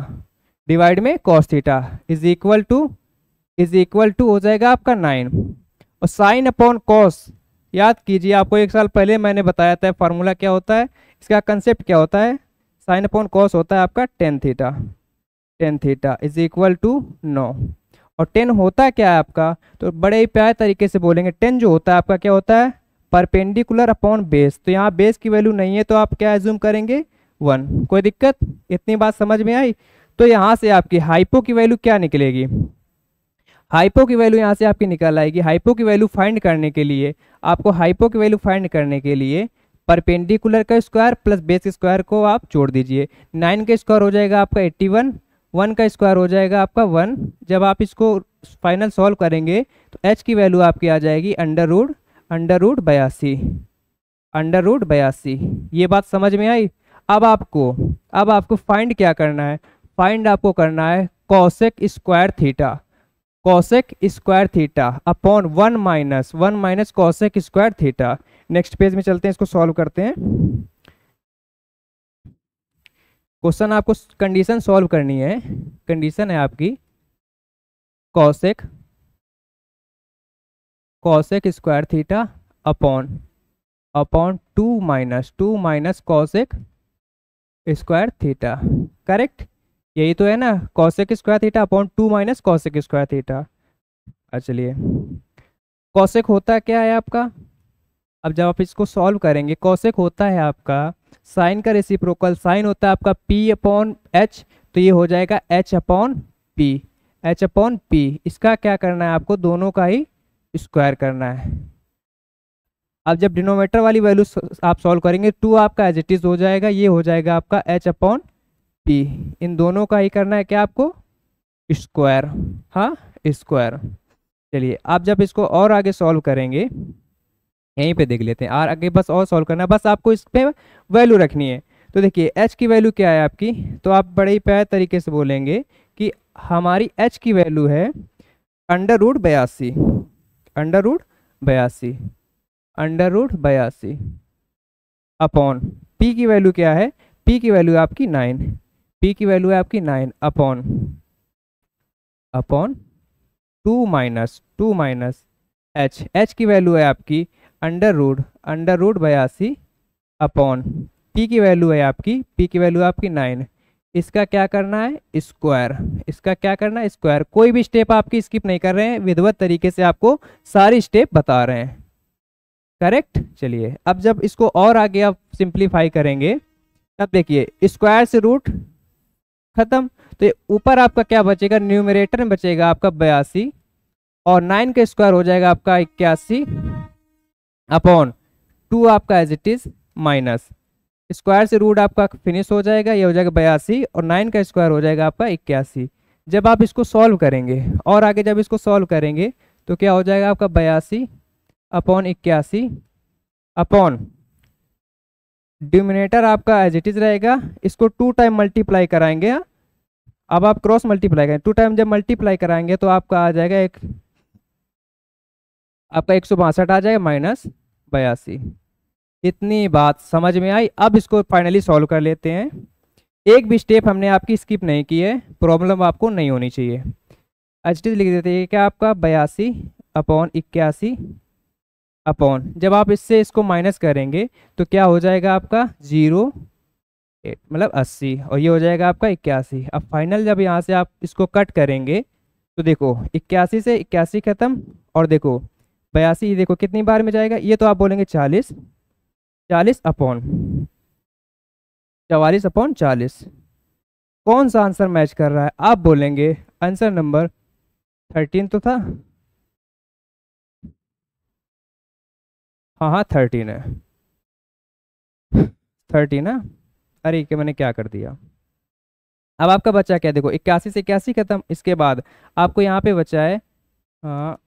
डिवाइड में cos theta is equal to is equal to हो जाएगा आपका नाइन और साइन अपॉन कॉस याद कीजिए आपको एक साल पहले मैंने बताया था फार्मूला क्या होता है इसका कंसेप्ट क्या होता है साइन अपॉन कॉस होता है आपका tan theta tan theta is equal to नौ और टेन होता क्या है आपका तो बड़े ही प्यार तरीके से बोलेंगे टेन जो होता है आपका क्या होता है परपेंडिकुलर अपॉन बेस तो यहाँ बेस की वैल्यू नहीं है तो आप क्या एज्यूम करेंगे वन कोई दिक्कत इतनी बात समझ में आई तो यहाँ से आपकी हाइपो की वैल्यू क्या निकलेगी हाइपो की वैल्यू यहाँ से आपकी निकल आएगी हाइपो की वैल्यू फाइंड करने के लिए आपको हाइपो की वैल्यू फाइंड करने के लिए परपेंडिकुलर का स्क्वायर प्लस बेस स्क्वायर को आप जोड़ दीजिए नाइन का स्क्वायर हो जाएगा आपका एट्टी वन वन का स्क्वायर हो जाएगा आपका वन जब आप इसको फाइनल सॉल्व करेंगे तो एच की वैल्यू आपकी आ जाएगी अंडर रूड अंडर रूड बयासी अंडर रूड बयासी ये बात समझ में आई अब आपको अब आपको फाइंड क्या करना है फाइंड आपको करना है cosec square theta cosec square theta upon one minus one minus cosec square theta next page में चलते हैं इसको सॉल्व करते हैं क्वेश्चन आपको कंडीशन सॉल्व करनी है कंडीशन है आपकी cosec cosec square theta upon upon two minus two minus cosec square theta correct यही तो है ना cosec square theta upon two minus cosec square theta चलिए कौशिक होता क्या है आपका अब जब आप इसको सॉल्व करेंगे कौशिक होता है आपका साइन का रेसिप्रोकल साइन होता है आपका पी अपॉन एच तो ये हो जाएगा H upon p h upon p इसका क्या करना है आपको दोनों का ही स्क्वायर करना है अब जब डिनोमेटर वाली वैल्यू आप सॉल्व करेंगे टू आपका एज इट इज हो जाएगा ये हो जाएगा आपका एच अपॉन पी इन दोनों का ही करना है क्या आपको स्क्वायर हाँ स्क्वायर चलिए आप जब इसको और आगे सॉल्व करेंगे यहीं पे देख लेते हैं आर आगे बस और सॉल्व करना बस आपको इस पर वैल्यू रखनी है तो देखिए एच की वैल्यू क्या है आपकी तो आप बड़े ही प्यार तरीके से बोलेंगे कि हमारी एच की वैल्यू है अंडर रूड बयासी अंडर रूड बयासी अंडर रूड बयासी अपॉन पी की वैल्यू क्या है पी की वैल्यू आपकी नाइन पी की वैल्यू है आपकी nine upon upon two minus two minus h H की वैल्यू है आपकी अंडर रूट अंडर रूड बयासी अपॉन पी की वैल्यू है आपकी पी की वैल्यू आपकी नाइन इसका क्या करना है स्क्वायर इसका क्या करना है स्क्वायर कोई भी स्टेप आपकी स्किप नहीं कर रहे हैं विधवत तरीके से आपको सारी स्टेप बता रहे हैं करेक्ट चलिए अब जब इसको और आगे आप सिंप्लीफाई करेंगे तब देखिए स्क्वायर से रूट खत्म तो ऊपर आपका क्या बचेगा न्यूमिरेटर में बचेगा आपका बयासी और नाइन का स्क्वायर हो जाएगा आपका इक्यासी अपॉन टू आपका as it is minus square से रूट आपका फिनिश हो जाएगा ये हो जाएगा बयासी और नाइन का स्क्वायर हो जाएगा आपका इक्यासी जब आप इसको सॉल्व करेंगे और आगे जब इसको सॉल्व करेंगे तो क्या हो जाएगा आपका बयासी अपॉन इक्यासी अपॉन डिमिनेटर आपका एज इट इज रहेगा इसको टू टाइम मल्टीप्लाई कराएंगे अब आप क्रॉस मल्टीप्लाई करें टू टाइम जब मल्टीप्लाई कराएंगे तो आपका आ जाएगा एक आपका एक आ जाएगा माइनस बयासी इतनी बात समझ में आई अब इसको फाइनली सॉल्व कर लेते हैं एक भी स्टेप हमने आपकी स्किप नहीं की है प्रॉब्लम आपको नहीं होनी चाहिए एच टी लिख देते हैं क्या आपका बयासी अपॉन इक्यासी अपॉन जब आप इससे इसको माइनस करेंगे तो क्या हो जाएगा आपका जीरो एट मतलब अस्सी और ये हो जाएगा आपका इक्यासी अब फाइनल जब यहाँ से आप इसको कट करेंगे तो देखो इक्यासी से इक्यासी ख़त्म और देखो बयासी देखो कितनी बार में जाएगा ये तो आप बोलेंगे चालीस चालीस अपॉन चवालीस अपॉन चालीस कौन सा आंसर मैच कर रहा है आप बोलेंगे आंसर नंबर थर्टीन तो था हाँ हाँ थर्टीन है थर्टीन है अरे के मैंने क्या कर दिया अब आपका बच्चा क्या देखो इक्यासी से इक्यासी खत्म इसके बाद आपको यहाँ पे बचा है हाँ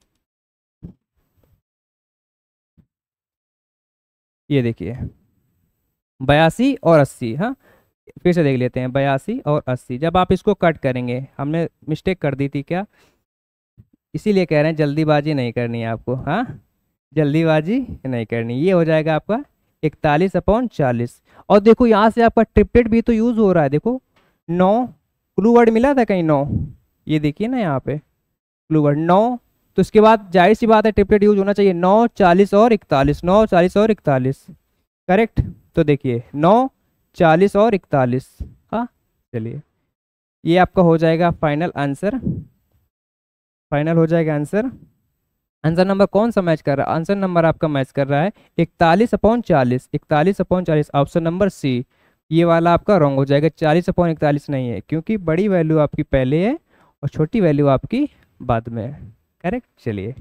ये देखिए बयासी और अस्सी हाँ फिर से देख लेते हैं बयासी और अस्सी जब आप इसको कट करेंगे हमने मिस्टेक कर दी थी क्या इसीलिए कह रहे हैं जल्दीबाजी नहीं करनी है आपको हाँ जल्दीबाजी नहीं करनी ये हो जाएगा आपका इकतालीस अपॉन चालीस और देखो यहाँ से आपका ट्रिपलेट भी तो यूज़ हो रहा है देखो नौ क्लू वर्ड मिला था कहीं नौ ये देखिए ना यहाँ पे क्लू वर्ड नौ तो इसके बाद जाहिर सी बात है ट्रिपलेट यूज होना चाहिए नौ चालीस और इकतालीस नौ चालीस और इकतालीस करेक्ट तो देखिए नौ चालीस और इकतालीस हाँ चलिए ये आपका हो जाएगा फाइनल आंसर फाइनल हो जाएगा आंसर आंसर नंबर कौन सा मैच कर रहा है आंसर नंबर आपका मैच कर रहा है इकतालीस अपॉन चालीस इकतालीस अपॉन चालीस ऑप्शन नंबर सी ये वाला आपका रॉन्ग हो जाएगा चालीस अपॉन इकतालीस नहीं है क्योंकि बड़ी वैल्यू आपकी पहले है और छोटी वैल्यू आपकी बाद में है करेक्ट चलिए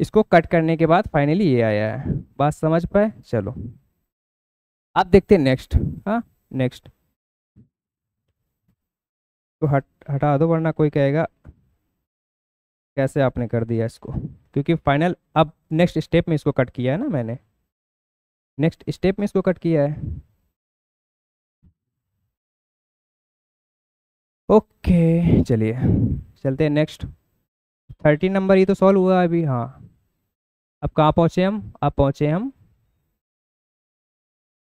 इसको कट करने के बाद फाइनली ये आया है बात समझ पाए चलो आप देखते हैं नेक्स्ट हाँ नेक्स्ट तो हट हटा दो वरना कोई कहेगा कैसे आपने कर दिया इसको क्योंकि फाइनल अब नेक्स्ट स्टेप में इसको कट किया है ना मैंने नेक्स्ट स्टेप में इसको कट किया है ओके चलिए चलते हैं नेक्स्ट थर्टीन नंबर ये तो सॉल्व हुआ अभी हाँ अब कहाँ पहुँचे हम अब पहुँचे हम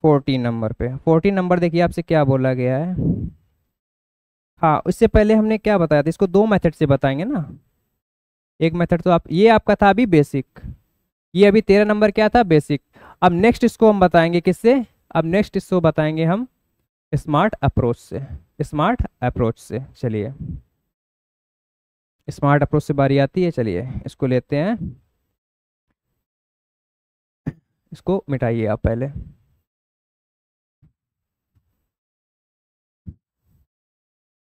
फोर्टीन नंबर पे फोर्टीन नंबर देखिए आपसे क्या बोला गया है हाँ उससे पहले हमने क्या बताया था इसको दो मेथड से बताएंगे ना एक मेथड तो आप ये आपका था अभी बेसिक ये अभी तेरह नंबर क्या था बेसिक अब नेक्स्ट इसको हम बताएंगे किससे अब नेक्स्ट इसको बताएंगे हम स्मार्ट अप्रोच से स्मार्ट अप्रोच से चलिए स्मार्ट अप्रोच से बारी आती है चलिए इसको लेते हैं इसको मिटाइए आप पहले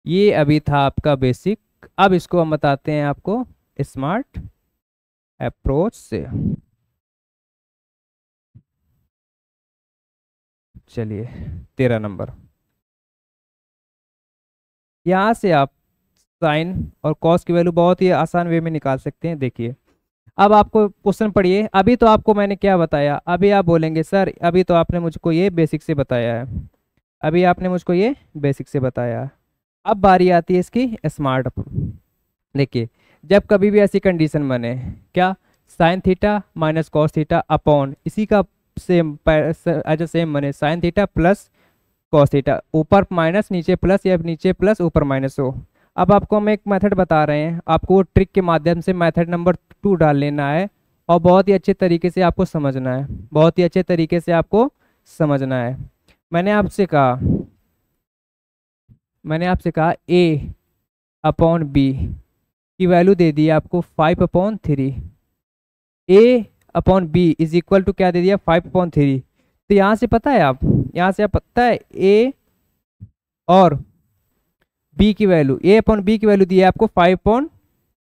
ये अभी था आपका बेसिक अब इसको हम बताते हैं आपको स्मार्ट अप्रोच से चलिए तेरह नंबर यहां से आप साइन और कॉस की वैल्यू बहुत ही आसान वे में निकाल सकते हैं देखिए अब आपको क्वेश्चन पढ़िए अभी तो आपको मैंने क्या बताया अभी आप बोलेंगे सर अभी तो आपने मुझको ये बेसिक से बताया है अभी आपने मुझको ये बेसिक से बताया अब बारी आती है इसकी स्मार्ट देखिए जब कभी भी ऐसी कंडीशन बने क्या sine theta minus cos theta upon इसी का सेम एज अ सेम बने sine theta plus cos theta ऊपर माइनस नीचे प्लस या नीचे प्लस ऊपर माइनस हो अब आपको हम एक मेथड बता रहे हैं आपको वो ट्रिक के माध्यम से मेथड नंबर टू डाल लेना है और बहुत ही अच्छे तरीके से आपको समझना है बहुत ही अच्छे तरीके से आपको समझना है मैंने आपसे कहा मैंने आपसे कहा ए अपॉन बी की वैल्यू दे दी आपको five upon three a upon b is equal to क्या दे दिया फाइव अपॉन थ्री तो यहाँ से पता है आप यहाँ से आप पता है ए और बी की वैल्यू ए अपॉन बी की वैल्यू दी है आपको फाइव पॉइंट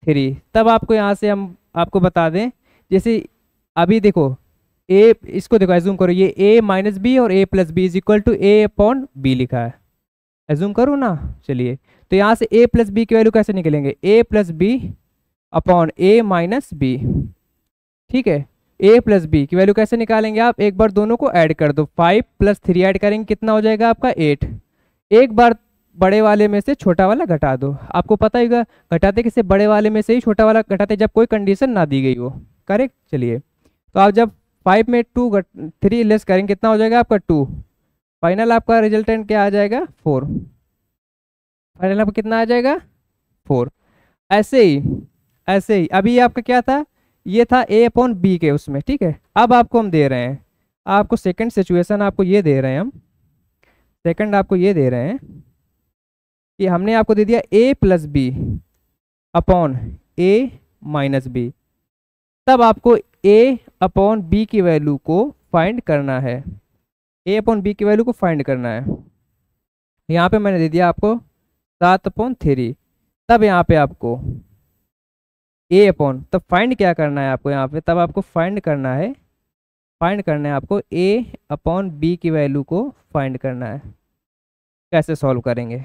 थ्री तब आपको यहाँ से हम आपको बता दें जैसे अभी देखो ए इसको देखो एजूम करो ये ए माइनस बी और a plus b is equal to a upon b लिखा है एजूम करो ना चलिए तो यहाँ से ए प्लस बी की वैल्यू कैसे निकलेंगे a plus b upon a minus b ठीक है ए प्लस बी की वैल्यू कैसे निकालेंगे आप एक बार दोनों को ऐड कर दो फाइव प्लस थ्री ऐड करेंगे कितना हो जाएगा आपका एट एक बार बड़े वाले में से छोटा वाला घटा दो आपको पता ही घटाते किसे बड़े वाले में से ही छोटा वाला घटाते जब कोई कंडीशन ना दी गई हो करेक्ट चलिए तो आप जब फाइव में टू थ्री लेस करेंगे कितना हो जाएगा आपका टू फाइनल आपका रिजल्टेंट क्या आ जाएगा फोर फाइनल आपका कितना आ जाएगा फोर ऐसे ही ऐसे ही अभी आपका क्या था ये था ए अपॉन बी के उसमें ठीक है अब आपको हम दे रहे हैं आपको सेकंड सिचुएशन आपको ये दे रहे हैं हम सेकंड आपको ये दे रहे हैं कि हमने आपको दे दिया a plus b upon a minus b तब आपको ए अपॉन बी की वैल्यू को फाइंड करना है ए अपॉन बी की वैल्यू को फाइंड करना है यहाँ पे मैंने दे दिया आपको सात अपॉन थ्री तब यहाँ पे आपको ए अपॉन तब फाइंड क्या करना है आपको यहाँ पे तब आपको फाइंड करना है फाइंड करना है आपको ए अपॉन बी की वैल्यू को फाइंड करना है कैसे सॉल्व करेंगे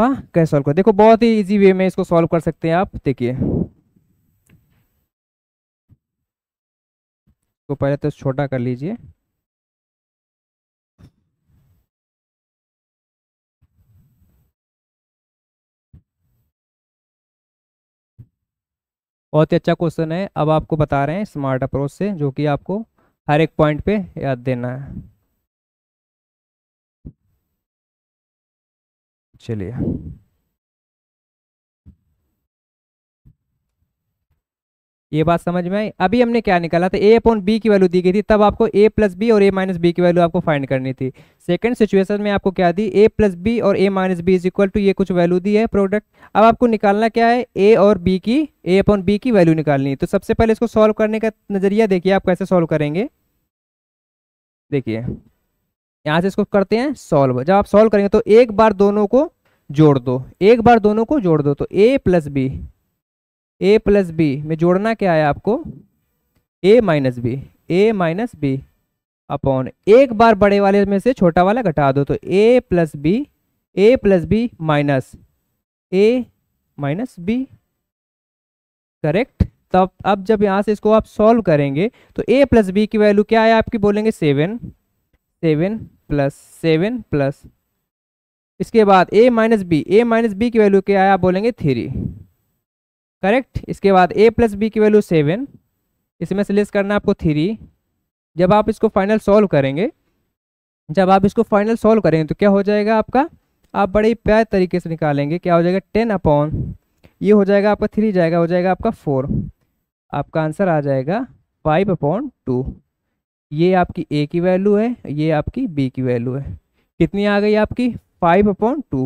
हाँ कैसे सॉल्व कर देखो बहुत ही इजी वे में इसको सॉल्व कर सकते हैं आप देखिए तो पहले तो छोटा कर लीजिए बहुत ही अच्छा क्वेश्चन है अब आपको बता रहे हैं स्मार्ट अप्रोच से जो कि आपको हर एक पॉइंट पे याद देना है चलिए ये बात समझ में आई अभी हमने क्या निकाला था ए अपॉन बी की वैल्यू दी गई थी तब आपको ए प्लस बी और ए माइनस बी की वैल्यू आपको फाइंड करनी थी सेकंड सिचुएशन में आपको क्या दी ए प्लस बी और a minus b is equal to ये कुछ वैल्यू दी है प्रोडक्ट अब आपको निकालना क्या है ए और बी की ए अपॉन बी की वैल्यू निकालनी है तो सबसे पहले इसको सॉल्व करने का नजरिया देखिए आप कैसे सॉल्व करेंगे देखिए यहाँ से इसको करते हैं सॉल्व जब आप सॉल्व करेंगे तो एक बार दोनों को जोड़ दो एक बार दोनों को जोड़ दो तो a plus b a plus b में जोड़ना क्या है आपको a minus b a minus b upon एक बार बड़े वाले में से छोटा वाला घटा दो तो a plus b a plus b minus a minus b correct तब अब जब यहाँ से इसको आप सॉल्व करेंगे तो ए प्लस बी की वैल्यू क्या है आपकी बोलेंगे seven seven plus seven plus इसके बाद a minus b a minus b की वैल्यू क्या है आप बोलेंगे थ्री करेक्ट इसके बाद ए प्लस बी की वैल्यू सेवन इसमें से लेस करना आपको थ्री जब आप इसको फाइनल सॉल्व करेंगे जब आप इसको फाइनल सॉल्व करेंगे तो क्या हो जाएगा आपका आप बड़े प्यार तरीके से निकालेंगे क्या हो जाएगा टेन अपॉन ये हो जाएगा आपका थ्री जाएगा हो जाएगा आपका फोर आपका आंसर आ जाएगा फाइव अपॉन टू ये आपकी ए की वैल्यू है ये आपकी बी की वैल्यू है कितनी आ गई आपकी फाइव अपॉन टू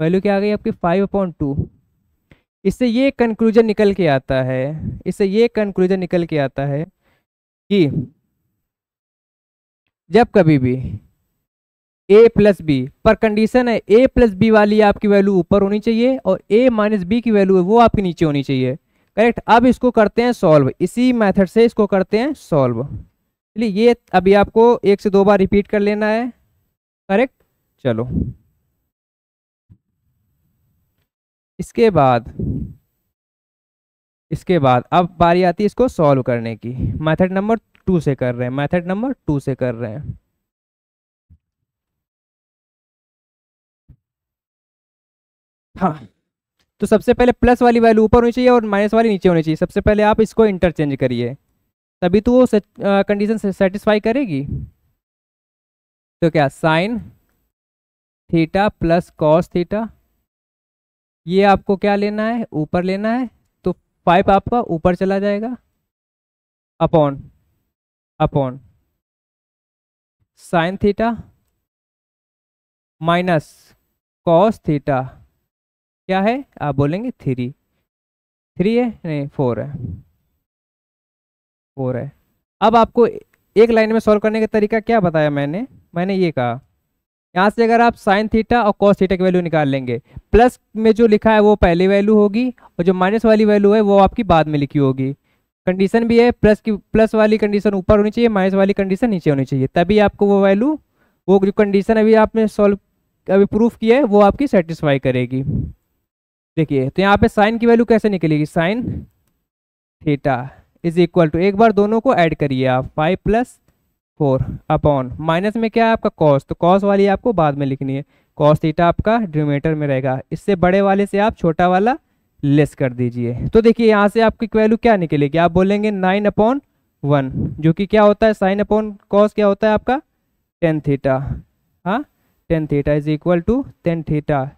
वैल्यू क्या आ गई आपकी फाइव अपॉन टू इससे ये कंक्लूजन निकल के आता है इससे ये कंक्लूजन निकल के आता है कि जब कभी भी ए प्लस बी पर कंडीशन है ए प्लस बी वाली आपकी वैल्यू ऊपर होनी चाहिए और ए माइनस बी की वैल्यू है वो आपके नीचे होनी चाहिए करेक्ट अब इसको करते हैं सॉल्व इसी मेथड से इसको करते हैं सॉल्व चलिए ये अभी आपको एक से दो बार रिपीट कर लेना है करेक्ट चलो इसके बाद इसके बाद अब बारी आती है इसको सॉल्व करने की मेथड नंबर टू से कर रहे हैं मेथड नंबर टू से कर रहे हैं हाँ तो सबसे पहले प्लस वाली वैल्यू ऊपर होनी चाहिए और माइनस वाली नीचे होनी चाहिए सबसे पहले आप इसको इंटरचेंज करिए तभी तो वो कंडीशन सेटिस्फाई करेगी तो क्या sine theta plus cos theta ये आपको क्या लेना है ऊपर लेना है तो पाइप आपका ऊपर चला जाएगा upon upon sine theta minus cos theta क्या है आप बोलेंगे थ्री थ्री है नहीं फोर है फोर है अब आपको एक लाइन में सॉल्व करने का तरीका क्या बताया मैंने मैंने ये कहा यहाँ से अगर आप साइन थीटा और कॉस थीटा की वैल्यू निकाल लेंगे प्लस में जो लिखा है वो पहली वैल्यू होगी और जो माइनस वाली वैल्यू है वो आपकी बाद में लिखी होगी कंडीशन भी है प्लस की प्लस वाली कंडीशन ऊपर होनी चाहिए माइनस वाली कंडीशन नीचे होनी चाहिए तभी आपको वो वैल्यू वो जो कंडीशन अभी आपने सॉल्व अभी प्रूफ किया है वो आपकी सेटिस्फाई करेगी देखिए तो यहाँ पे साइन की वैल्यू कैसे निकलेगी sine theta is equal to एक बार दोनों को ऐड करिए आप five plus four upon minus में क्या है आपका कॉस तो कॉस वाली आपको बाद में लिखनी है कॉस थीटा आपका ड्रोमेटर में रहेगा इससे बड़े वाले से आप छोटा वाला लेस कर दीजिए तो देखिए यहाँ से आपकी वैल्यू क्या निकलेगी आप बोलेंगे नाइन अपॉन वन जो कि क्या होता है साइन अपॉन कॉस क्या होता है आपका टेन थीटा हाँ tan theta is equal to tan theta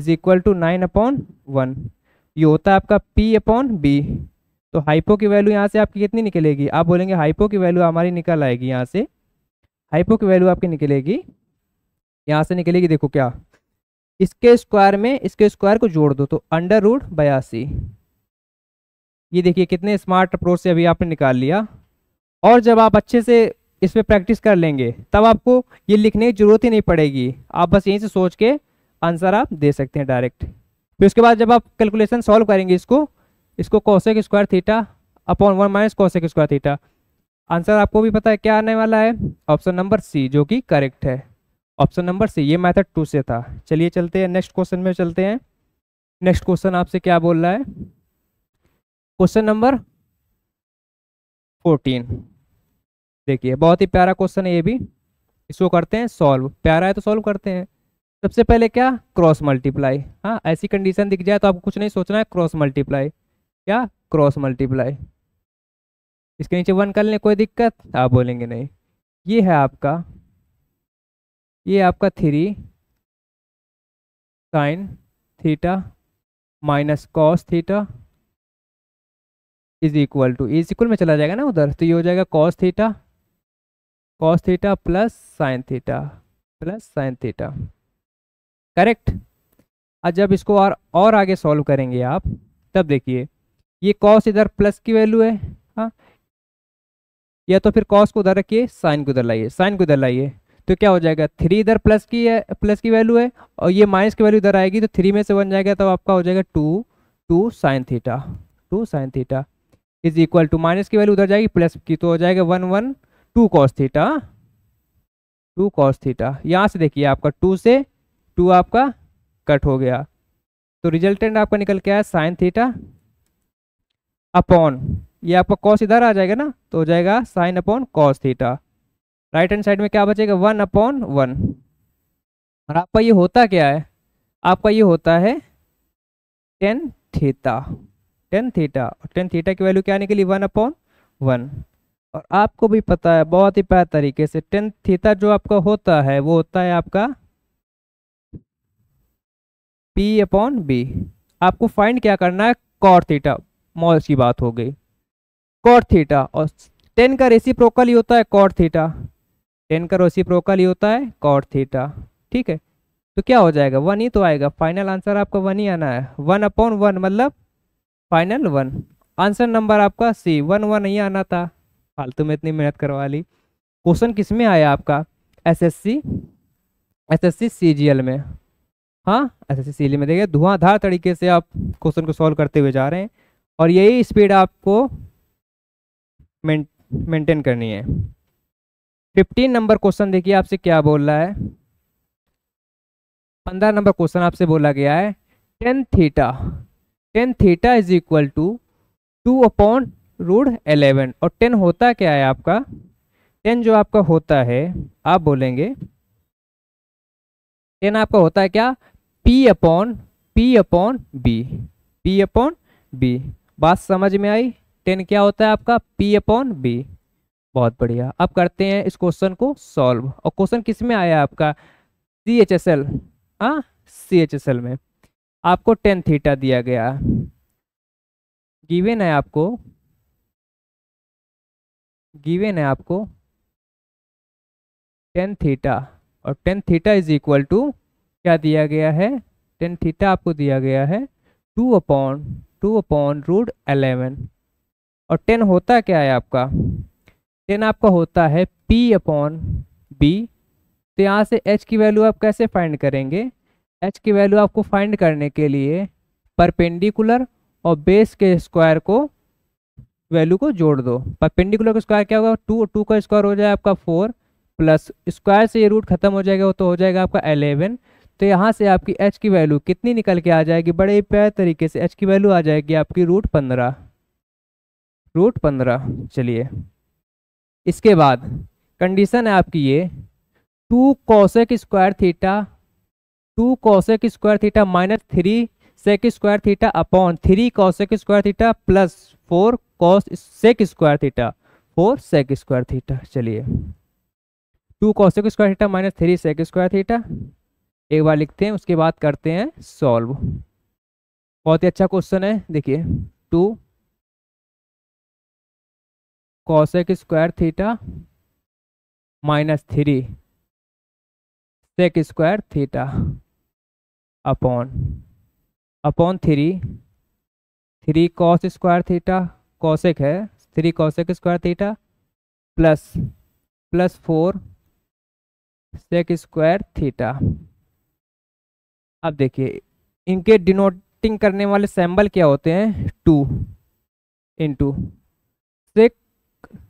is equal to nine upon one ये होता है आपका पी अपॉन बी तो हाइपो की वैल्यू यहाँ से आपकी कितनी निकलेगी आप बोलेंगे हाइपो की वैल्यू हमारी निकल आएगी यहाँ से हाइपो की वैल्यू आपकी निकलेगी यहाँ से निकलेगी देखो क्या इसके स्क्वायर में इसके स्क्वायर को जोड़ दो तो अंडर रूट बयासी ये देखिए कितने स्मार्ट अप्रोच से अभी आपने निकाल लिया और जब आप अच्छे से इस पर प्रैक्टिस कर लेंगे तब आपको ये लिखने की ज़रूरत ही नहीं पड़ेगी आप बस यहीं से सोच के आंसर आप दे सकते हैं डायरेक्ट फिर उसके बाद जब आप कैलकुलेशन सॉल्व करेंगे इसको इसको cosec square theta upon one minus cosec square theta answer आपको भी पता है क्या आने वाला है ऑप्शन नंबर सी जो कि करेक्ट है ऑप्शन नंबर सी ये मैथड टू से था चलिए चलते हैं नेक्स्ट क्वेश्चन में चलते हैं नेक्स्ट क्वेश्चन आपसे क्या बोल रहा है क्वेश्चन नंबर फोर्टीन देखिए बहुत ही प्यारा क्वेश्चन है ये भी इसको करते हैं सॉल्व प्यारा है तो सॉल्व करते हैं सबसे पहले क्या क्रॉस मल्टीप्लाई हाँ ऐसी कंडीशन दिख जाए तो आपको कुछ नहीं सोचना है क्रॉस मल्टीप्लाई क्या क्रॉस मल्टीप्लाई इसके नीचे वन कर लें कोई दिक्कत आप बोलेंगे नहीं ये है आपका ये आपका three sine theta minus cos theta is equal to is equal में चला जाएगा ना उधर तो ये हो जाएगा cos theta cos theta plus sine theta plus sine theta correct अब जब इसको और और आगे सॉल्व करेंगे आप तब देखिए ये कॉस इधर प्लस की वैल्यू है हाँ या तो फिर कॉस को उधर रखिए साइन को उधर लाइए साइन को उधर लाइए तो क्या हो जाएगा थ्री इधर प्लस की है प्लस की वैल्यू है और ये माइनस की वैल्यू इधर आएगी तो थ्री में से बन जाएगा तो आपका हो जाएगा two two sine theta two sine theta is equal to minus की वैल्यू उधर जाएगी प्लस की तो हो जाएगा one one two cos theta two cos theta यहाँ से देखिए आपका टू से टू आपका कट हो गया तो रिजल्टेंट आपका निकल के आया साइन थीटा अपॉन ये आपका कॉस इधर आ जाएगा ना तो हो जाएगा sine upon cos theta right hand side में क्या बचेगा वन अपॉन वन और आपका ये होता क्या है आपका ये होता है टेन थीटा टेन थीटा और टेन थीटा की वैल्यू क्या आने के लिए वन अपॉन वन और आपको भी पता है बहुत ही प्यार तरीके से टेन थीटा जो आपका होता है वो होता है आपका पी अपॉन बी आपको फाइंड क्या करना है कॉर थीटा मॉल की बात हो गई कॉट थीटा और टेन का रेसिप्रोकल ही होता है कॉट थीटा टेन का रेसिप्रोकल ही होता है कॉट थीटा ठीक है तो क्या हो जाएगा वन ही तो आएगा फाइनल आंसर आपका वन ही आना है वन अपॉन वन मतलब फाइनल वन आंसर नंबर आपका सी वन वन ही आना था फालतू में इतनी मेहनत करवा ली क्वेश्चन किस में आया आपका एसएससी एसएससी सीजीएल में हाँ एस एसएससी सीजीएल में देखिए धुआंधार तरीके से आप क्वेश्चन को सॉल्व करते हुए जा रहे हैं और यही स्पीड आपको मेंटेन करनी है फिफ्टीन नंबर क्वेश्चन देखिए आपसे क्या बोल रहा है पंद्रह नंबर क्वेश्चन आपसे बोला गया है tan theta tan theta is equal to two upon root eleven और टेन होता क्या है आपका टेन जो आपका होता है आप बोलेंगे टेन आपका होता है क्या p upon P upon B P upon b बात समझ में आई टेन क्या होता है आपका पी अपॉन बी बहुत बढ़िया अब करते हैं इस क्वेश्चन को सॉल्व और क्वेश्चन किस में आया आपका सी एच एस एल हाँ सी एच एस एल में आपको टेन थीटा दिया गया गिवेन है आपको गिवेन है आपको टेन थीटा और tan theta is equal to क्या दिया गया है टेन थीटा आपको दिया गया है two upon two upon root eleven और टेन होता क्या है आपका टेन आपका होता है पी अपॉन बी तो यहाँ से एच की वैल्यू आप कैसे फाइंड करेंगे एच की वैल्यू आपको फाइंड करने के लिए परपेंडिकुलर और बेस के स्क्वायर को वैल्यू को जोड़ दो परपेंडिकुलर का स्क्वायर क्या होगा टू टू का स्क्वायर हो जाए आपका फोर प्लस स्क्वायर से ये रूट खत्म हो जाएगा वो तो हो जाएगा आपका एलेवन तो यहाँ से आपकी एच की वैल्यू कितनी निकल के आ जाएगी बड़े प्यार तरीके से एच की वैल्यू आ जाएगी आपकी रूट पंद्रह रूट पंद्रह चलिए इसके बाद कंडीशन है आपकी ये two cosec square theta two cosec square theta minus three sec square theta upon three cosec square theta plus four cos sec square theta four sec square theta चलिए two cosec square theta minus three sec square theta एक बार लिखते हैं उसके बाद करते हैं सॉल्व बहुत ही अच्छा क्वेश्चन है देखिए two cosec square theta minus three sec square theta upon upon three three cos square theta cosec है three cosec square theta plus plus four sec square theta अब देखिए इनके डिनोटिंग करने वाले सैम्बल क्या होते हैं टू इंटू से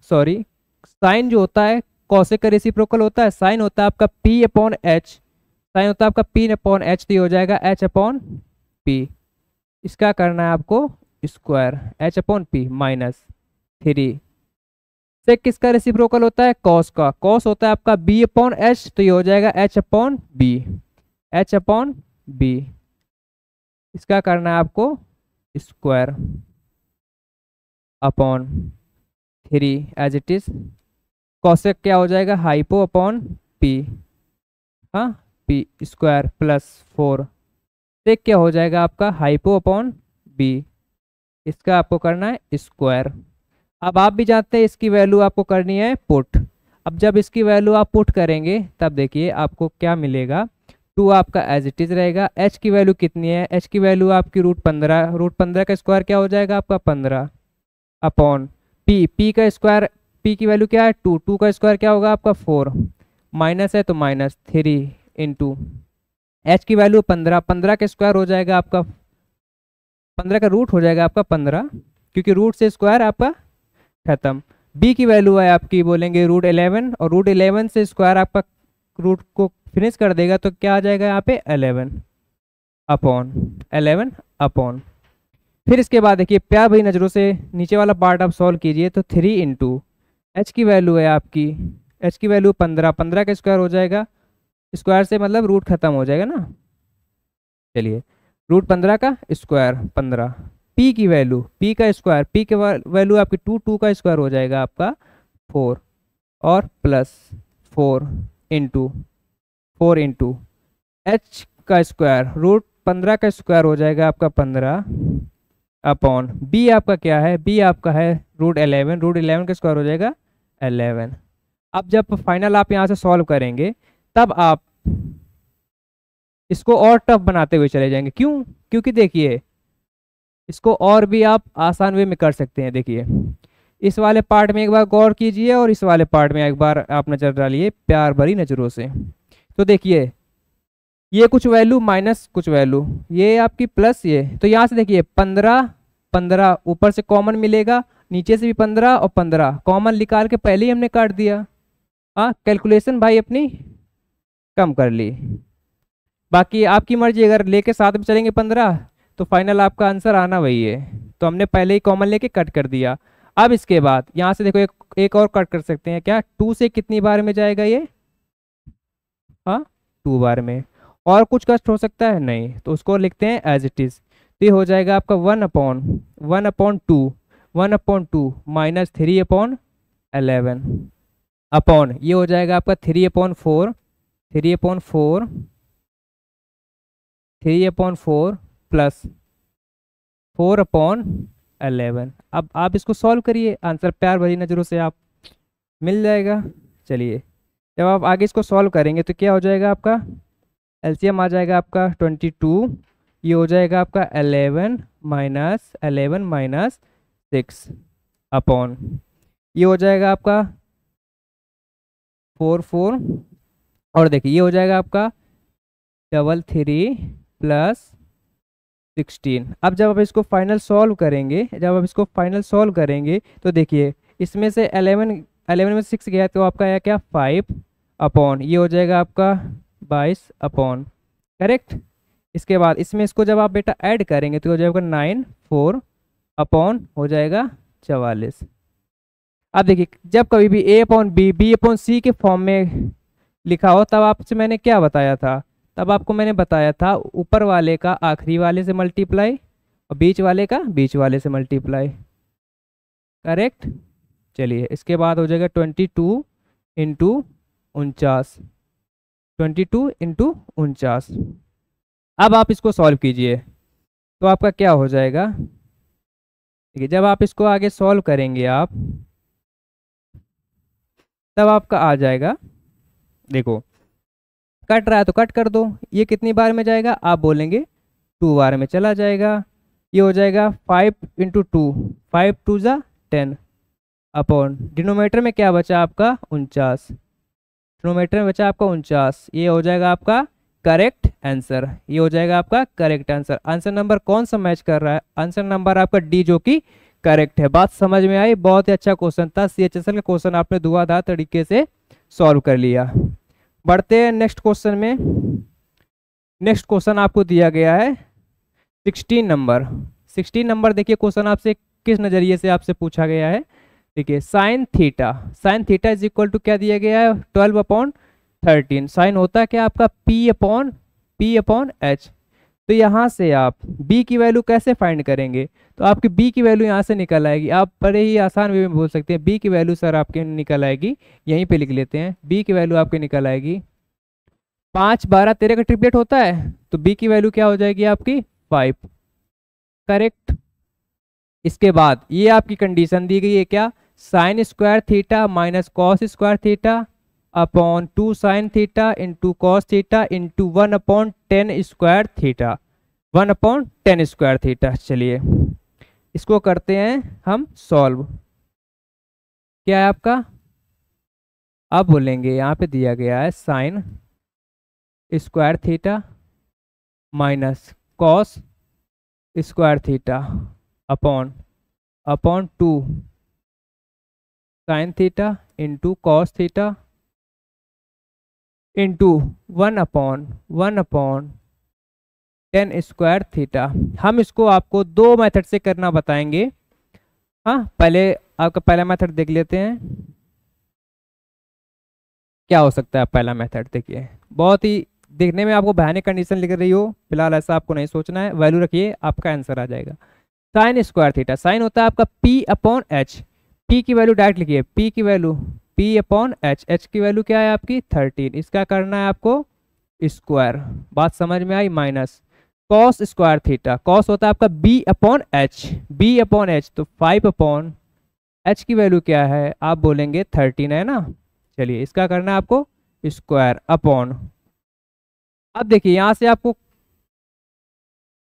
सॉरी साइन जो होता है कौसे का रेसिप्रोकल होता है साइन होता है आपका पी अपॉन एच साइन होता है आपका पी अपॉन एच तो हो जाएगा एच अपॉन पी इसका करना है आपको square H upon P minus three sec किसका रेसिप्रोकल होता है कॉस का कॉस होता है आपका बी अपॉन एच तो ये हो जाएगा H upon B H upon B इसका करना है आपको square upon three as it is cosec क्या हो जाएगा हाइपो अपॉन पी हाँ पी स्क्वायर प्लस फोर देख क्या हो जाएगा आपका हाइपो अपॉन बी इसका आपको करना है स्क्वायर अब आप भी जानते हैं इसकी वैल्यू आपको करनी है पुट अब जब इसकी वैल्यू आप पुट करेंगे तब देखिए आपको क्या मिलेगा टू आपका एज इट इज रहेगा एच की वैल्यू कितनी है एच की वैल्यू आपकी रूट पंद्रह रूट पंद्रह का स्क्वायर क्या हो जाएगा आपका पंद्रह अपॉन पी पी का स्क्वायर पी की वैल्यू क्या है टू टू का स्क्वायर क्या होगा आपका फोर माइनस है तो माइनस थ्री इंटू एच की वैल्यू पंद्रह पंद्रह का स्क्वायर हो जाएगा आपका पंद्रह का रूट हो जाएगा आपका पंद्रह क्योंकि रूट से स्क्वायर आपका खत्म बी की वैल्यू है आपकी बोलेंगे रूट एलेवन और रूट एलेवन से स्क्वायर आपका रूट को फिनिश कर देगा तो क्या आ जाएगा यहाँ पे अलेवन अपॉन अलेवन अपॉन फिर इसके बाद देखिए प्यार भरी नज़रों से नीचे वाला पार्ट आप सॉल्व कीजिए तो थ्री इंटू एच की वैल्यू है आपकी एच की वैल्यू पंद्रह पंद्रह का स्क्वायर हो जाएगा स्क्वायर से मतलब रूट ख़त्म हो जाएगा ना चलिए रूट पंद्रह का स्क्वायर पंद्रह पी की वैल्यू पी का स्क्वायर पी के वैल्यू आपकी टू टू का स्क्वायर हो जाएगा आपका फोर और plus four into four into H का स्क्वायर रूट पंद्रह का स्क्वायर हो जाएगा आपका पंद्रह अपॉन बी आपका क्या है बी आपका है रूट एलेवन रूट एलेवन का स्क्वायर हो जाएगा एलेवन अब जब फाइनल आप यहाँ से सॉल्व करेंगे तब आप इसको और टफ बनाते हुए चले जाएंगे क्यों क्योंकि देखिए इसको और भी आप आसान वे में कर सकते हैं देखिए इस वाले पार्ट में एक बार गौर कीजिए और इस वाले पार्ट में एक बार आप नज़र डालिए प्यार भरी नज़रों से तो देखिए ये कुछ वैल्यू माइनस कुछ वैल्यू ये आपकी प्लस ये तो यहाँ से देखिए पंद्रह पंद्रह ऊपर से कॉमन मिलेगा नीचे से भी पंद्रह और पंद्रह कॉमन निकाल के पहले ही हमने काट दिया हाँ कैलकुलेशन भाई अपनी कम कर ली बाकी आपकी मर्जी अगर लेके साथ में चलेंगे पंद्रह तो फाइनल आपका आंसर आना वही है तो हमने पहले ही कॉमन लेके कट कर दिया अब इसके बाद यहाँ से देखो एक, एक और कट कर सकते हैं क्या टू से कितनी बार में जाएगा ये हाँ टू बार में और कुछ कष्ट हो सकता है नहीं तो उसको लिखते हैं एज इट इज़ तो ये हो जाएगा आपका one upon one upon two one upon two minus three upon eleven upon ये हो जाएगा आपका three upon four three upon four three upon four plus four upon eleven अब आप इसको सॉल्व करिए आंसर प्यार भरी नज़रों से आप मिल जाएगा चलिए जब आप आगे इसको सॉल्व करेंगे तो क्या हो जाएगा आपका एलसीएम आ जाएगा आपका ट्वेंटी टू ये हो जाएगा आपका eleven minus eleven minus six upon ये हो जाएगा आपका फोर फोर और देखिए ये हो जाएगा आपका डबल थ्री प्लस सिक्सटीन अब जब आप इसको फाइनल सॉल्व करेंगे जब आप इसको फाइनल सॉल्व करेंगे तो देखिए इसमें से एलेवन एलेवन में सिक्स गया तो आपका आया क्या फाइव अपॉन ये हो जाएगा आपका बाईस अपॉन करेक्ट इसके बाद इसमें इसको जब आप बेटा ऐड करेंगे तो हो जाएगा नाइन फोर अपॉन हो जाएगा चवालीस अब देखिए जब कभी भी A upon B B upon C के फॉर्म में लिखा हो तब आपसे मैंने क्या बताया था तब आपको मैंने बताया था ऊपर वाले का आखिरी वाले से मल्टीप्लाई और बीच वाले का बीच वाले से मल्टीप्लाई करेक्ट चलिए इसके बाद हो जाएगा ट्वेंटी टू इंटू उनचास ट्वेंटी टू इंटू उनचास अब आप इसको सॉल्व कीजिए तो आपका क्या हो जाएगा ठीक है जब आप इसको आगे सॉल्व करेंगे आप तब आपका आ जाएगा देखो कट रहा है तो कट कर दो ये कितनी बार में जाएगा आप बोलेंगे टू बार में चला जाएगा ये हो जाएगा five into two five two ज़ा टेन अपॉन डिनोमीटर में क्या बचा आपका उनचास किलोमीटर में बचा आपका उनचास ये हो जाएगा आपका करेक्ट आंसर ये हो जाएगा आपका करेक्ट आंसर आंसर नंबर कौन सा मैच कर रहा है आंसर नंबर आपका डी जो कि करेक्ट है बात समझ में आई बहुत ही अच्छा क्वेश्चन था सी एच एस का क्वेश्चन आपने धुआधार तरीके से सॉल्व कर लिया बढ़ते हैं नेक्स्ट क्वेश्चन में नेक्स्ट क्वेश्चन आपको दिया गया है सिक्सटीन नंबर सिक्सटीन नंबर देखिए क्वेश्चन आपसे किस नज़रिए से आपसे पूछा गया है ठीक है sine theta sine theta is equal to क्या दिया गया है ट्वेल्व अपॉन थर्टीन साइन होता है क्या आपका P upon P upon H तो यहाँ से आप b की वैल्यू कैसे फाइंड करेंगे तो आपकी b की वैल्यू यहाँ से निकल आएगी आप बड़े ही आसान वे में बोल सकते हैं b की वैल्यू सर आपके निकल आएगी यहीं पे लिख लेते हैं b की वैल्यू आपके निकल आएगी पाँच बारह तेरह का ट्रिपलेट होता है तो b की वैल्यू क्या हो जाएगी आपकी फाइव करेक्ट इसके बाद ये आपकी कंडीशन दी गई है क्या sine square theta minus cos square theta upon two sine theta into cos theta into one upon tan square theta one upon tan square theta चलिए इसको करते हैं हम सॉल्व क्या है आपका आप बोलेंगे यहाँ पे दिया गया है sine square theta minus cos square theta upon upon two sine theta into cos theta into one upon one upon tan square theta हम इसको आपको दो मेथड से करना बताएंगे हाँ पहले आपका पहला मेथड देख लेते हैं क्या हो सकता है पहला मेथड देखिए बहुत ही देखने में आपको भयानक कंडीशन लिख रही हो फिलहाल ऐसा आपको नहीं सोचना है वैल्यू रखिए आपका आंसर आ जाएगा साइन स्क्वायर थीटा साइन होता है आपका पी अपॉन एच पी की वैल्यू डायरेक्ट लिखिए पी की value P upon H H की वैल्यू क्या है आपकी थर्टीन इसका करना है आपको स्क्वायर बात समझ में आई minus cos square theta cos होता है आपका B upon H B upon H तो फाइव अपॉन एच की वैल्यू क्या है आप बोलेंगे थर्टीन है ना चलिए इसका करना है आपको स्क्वायर अपॉन अब देखिए यहाँ से आपको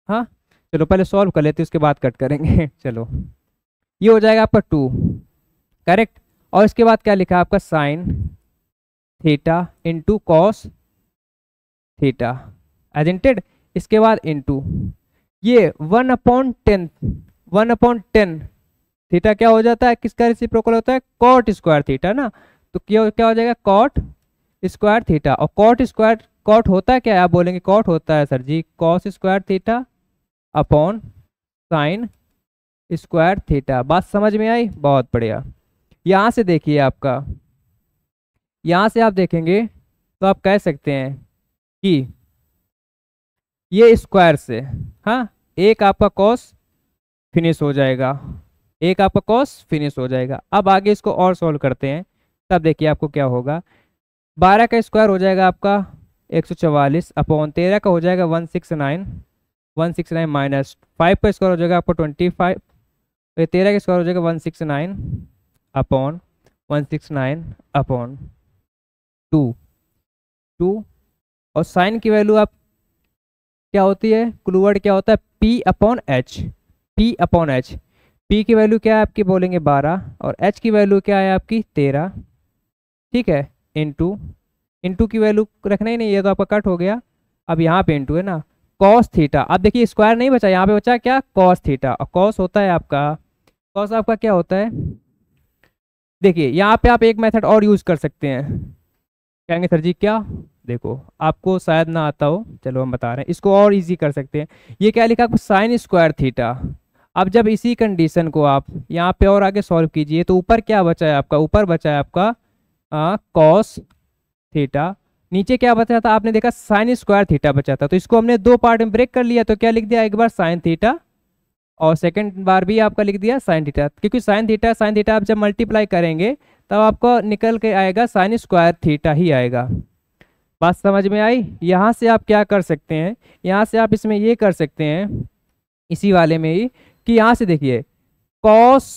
हाँ चलो पहले सॉल्व कर लेते हैं उसके बाद कट करेंगे *laughs* चलो ये हो जाएगा आपका टू करेक्ट और इसके बाद क्या लिखा आपका sine theta into cos theta एजेंटेड इसके बाद इंटू ये one upon tan one upon tan theta क्या हो जाता है किसका रिसिप्रोकल होता है कॉट स्क्वायर थीटा ना तो क्या क्या हो जाएगा कॉट स्क्वायर थीटा और कॉट स्क्वायर कॉट होता है क्या आप बोलेंगे कॉट होता है sir ji cos square theta upon sine square theta बात समझ में आई बहुत बढ़िया यहाँ से देखिए आपका यहाँ से आप देखेंगे तो आप कह सकते हैं कि ये स्क्वायर से हाँ एक आपका कॉस फिनिश हो जाएगा एक आपका कॉस फिनिश हो जाएगा अब आगे इसको और सॉल्व करते हैं तब देखिए आपको क्या होगा बारह का स्क्वायर हो जाएगा आपका एक सौ चवालीस अपॉन तेरह का हो जाएगा one six nine one six nine minus five का स्क्वायर हो जाएगा आपको ट्वेंटी फाइव तो ये तेरह का स्क्वायर हो जाएगा one six nine upon one six nine upon two two और साइन की वैल्यू आप क्या होती है क्लूवर्ड क्या होता है P upon H P upon H P की वैल्यू क्या है आपकी बोलेंगे बारह और एच की वैल्यू क्या है आपकी तेरह ठीक है इंटू इंटू की वैल्यू रखना ही नहीं ये तो आपका कट हो गया अब यहाँ पे इंटू है ना कॉस थीटा अब देखिए स्क्वायर नहीं बचा यहाँ पे बचा क्या कॉस थीटा और कॉस होता है आपका कॉस आपका क्या होता है देखिए यहाँ पे आप एक मेथड और यूज कर सकते हैं कहेंगे सर जी क्या देखो आपको शायद ना आता हो चलो हम बता रहे हैं इसको और इजी कर सकते हैं ये क्या लिखा आपको साइन स्क्वायर थीटा अब जब इसी कंडीशन को आप यहाँ पे और आगे सॉल्व कीजिए तो ऊपर क्या बचा है आपका ऊपर बचा है आपका कॉस थीटा नीचे क्या बचा था आपने देखा साइन स्क्वायर थीटा बचा था तो इसको हमने दो पार्ट में ब्रेक कर लिया तो क्या लिख दिया एक बार साइन थीटा और सेकेंड बार भी आपका लिख दिया साइन थीटा क्योंकि साइन थीटा साइन थीटा आप जब मल्टीप्लाई करेंगे तब आपको निकल के आएगा साइन स्क्वायर थीटा ही आएगा बात समझ में आई यहाँ से आप क्या कर सकते हैं यहाँ से आप इसमें ये कर सकते हैं इसी वाले में ही कि यहाँ से देखिए cos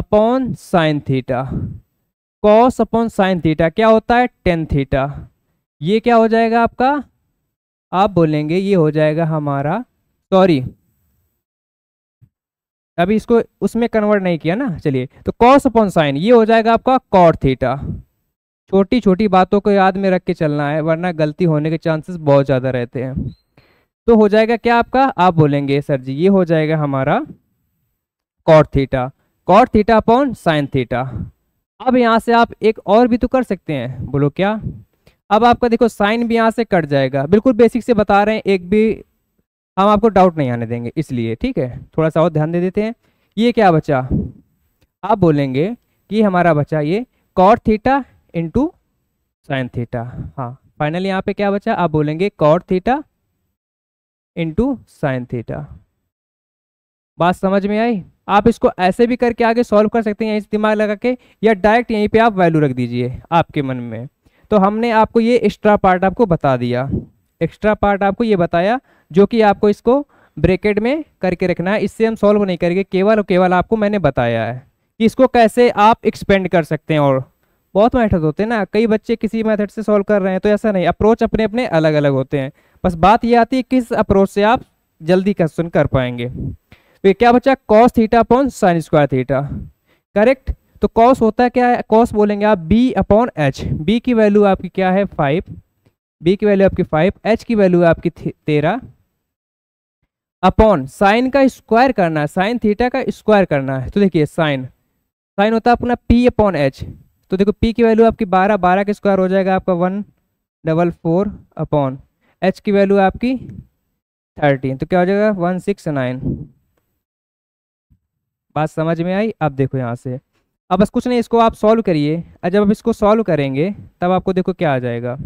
upon sine theta cos upon sine theta क्या होता है टेन थीटा ये क्या हो जाएगा आपका आप बोलेंगे ये हो जाएगा हमारा सॉरी अभी इसको उसमें कन्वर्ट नहीं किया ना चलिए तो कॉस अपॉन साइन ये हो जाएगा आपका कॉट थीटा छोटी छोटी बातों को याद में रख के चलना है वरना गलती होने के चांसेस बहुत ज़्यादा रहते हैं तो हो जाएगा क्या आपका आप बोलेंगे सर जी ये हो जाएगा हमारा cot theta cot theta upon sine theta अब यहाँ से आप एक और भी तो कर सकते हैं बोलो क्या अब आपका देखो साइन भी यहाँ से कट जाएगा बिल्कुल बेसिक से बता रहे हैं एक भी हम आपको डाउट नहीं आने देंगे इसलिए ठीक है थोड़ा सा और ध्यान दे देते हैं ये क्या बचा आप बोलेंगे कि हमारा बचा ये cot theta into sine theta हाँ फाइनली यहाँ पे क्या बचा आप बोलेंगे cot theta into sine theta बात समझ में आई आप इसको ऐसे भी करके आगे सॉल्व कर सकते हैं यहीं से दिमाग लगा के या डायरेक्ट यहीं पे आप वैल्यू रख दीजिए आपके मन में तो हमने आपको ये एक्स्ट्रा पार्ट आपको बता दिया एक्स्ट्रा पार्ट आपको ये बताया जो कि आपको इसको ब्रेकेट में करके रखना है इससे हम सॉल्व नहीं करेंगे केवल और केवल आपको मैंने बताया है कि इसको कैसे आप एक्सपेंड कर सकते हैं और बहुत मैथड होते हैं ना कई बच्चे किसी मैथड से सॉल्व कर रहे हैं तो ऐसा नहीं अप्रोच अपने अपने अलग अलग होते हैं बस बात ये आती है किस अप्रोच से आप जल्दी क्वेश्चन कर पाएंगे तो क्या बच्चा cos theta upon sine square theta correct तो कॉस होता है क्या है कॉस बोलेंगे आप बी अपॉन एच बी की वैल्यू आपकी क्या है फाइव बी की वैल्यू आपकी फाइव एच की वैल्यू आपकी तेरह अपॉन साइन का स्क्वायर करना है साइन थीटा का स्क्वायर करना है तो देखिए साइन साइन होता है अपना पी अपॉन एच तो देखो पी की वैल्यू आपकी बारह बारह का स्क्वायर हो जाएगा आपका one double four upon H की वैल्यू आपकी थर्टीन तो क्या हो जाएगा वन सिक्स नाइन बात समझ में आई अब देखो यहाँ से अब बस कुछ नहीं इसको आप सॉल्व करिए जब आप इसको सॉल्व करेंगे तब आपको देखो क्या आ जाएगा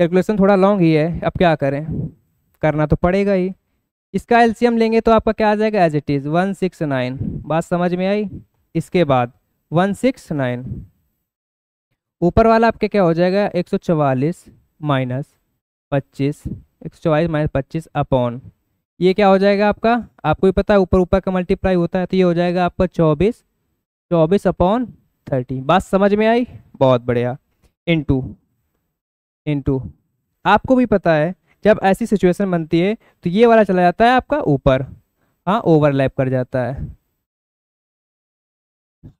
कैलकुलेशन थोड़ा लॉन्ग ही है अब क्या करें करना तो पड़ेगा ही इसका एलसीएम लेंगे तो आपका क्या आ जाएगा as it is one six nine बात समझ में आई इसके बाद वन सिक्स नाइन ऊपर वाला आपके क्या हो जाएगा एक सौ चवालीस माइनस पच्चीस एक सौ चवालीस माइनस पच्चीस अपॉन ये क्या हो जाएगा आपका आपको ही पता है ऊपर ऊपर का मल्टीप्लाई होता है तो ये हो जाएगा आपका चौबीस चौबीस अपॉन थर्टी बात समझ में आई बहुत बढ़िया टू इनटू आपको भी पता है जब ऐसी सिचुएशन बनती है तो ये वाला चला जाता है आपका ऊपर हाँ ओवरलैप कर जाता है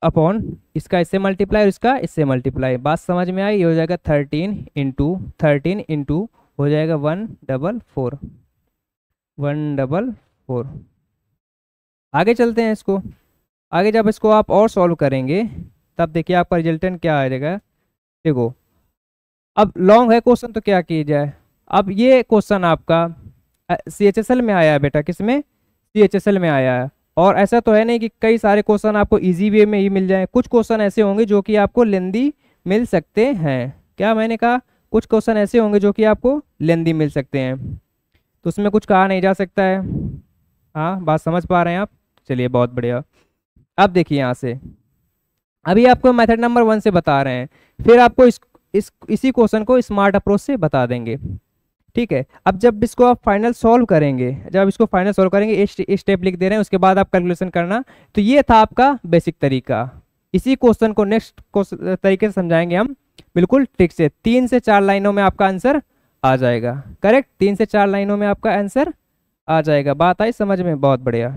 अपॉन इसका इससे मल्टीप्लाई और इसका इससे मल्टीप्लाई बात समझ में आई ये हो जाएगा थर्टीन इंटू थर्टीन इंटू हो जाएगा one double four one double four आगे चलते हैं इसको आगे जब इसको आप और सॉल्व करेंगे तब देखिए आपका रिजल्टेंट क्या आ जाएगा देखो अब लॉन्ग है क्वेश्चन तो क्या किया जाए अब ये क्वेश्चन आपका सी एच एस एल में आया है बेटा किसमें सी एच एस एल में आया है और ऐसा तो है नहीं कि कई सारे क्वेश्चन आपको इजी वे में ही मिल जाए कुछ क्वेश्चन ऐसे होंगे जो कि आपको लेंदी मिल सकते हैं क्या मैंने कहा कुछ क्वेश्चन ऐसे होंगे जो कि आपको लेंदी मिल सकते हैं तो उसमें कुछ कहा नहीं जा सकता है हाँ बात समझ पा रहे हैं आप चलिए बहुत बढ़िया अब देखिए यहाँ से अभी आपको मेथड नंबर वन से बता रहे हैं फिर आपको इस इस इसी क्वेश्चन को स्मार्ट अप्रोच से बता देंगे ठीक है अब जब इसको आप फाइनल सॉल्व करेंगे जब इसको फाइनल सॉल्व करेंगे एक स्टेप लिख दे रहे हैं उसके बाद आप कैलकुलेशन करना तो ये था आपका बेसिक तरीका इसी क्वेश्चन को नेक्स्ट तरीके से समझाएंगे हम बिल्कुल ठीक से तीन से चार लाइनों में आपका आंसर आ जाएगा करेक्ट तीन से चार लाइनों में आपका आंसर आ जाएगा बात आई समझ में बहुत बढ़िया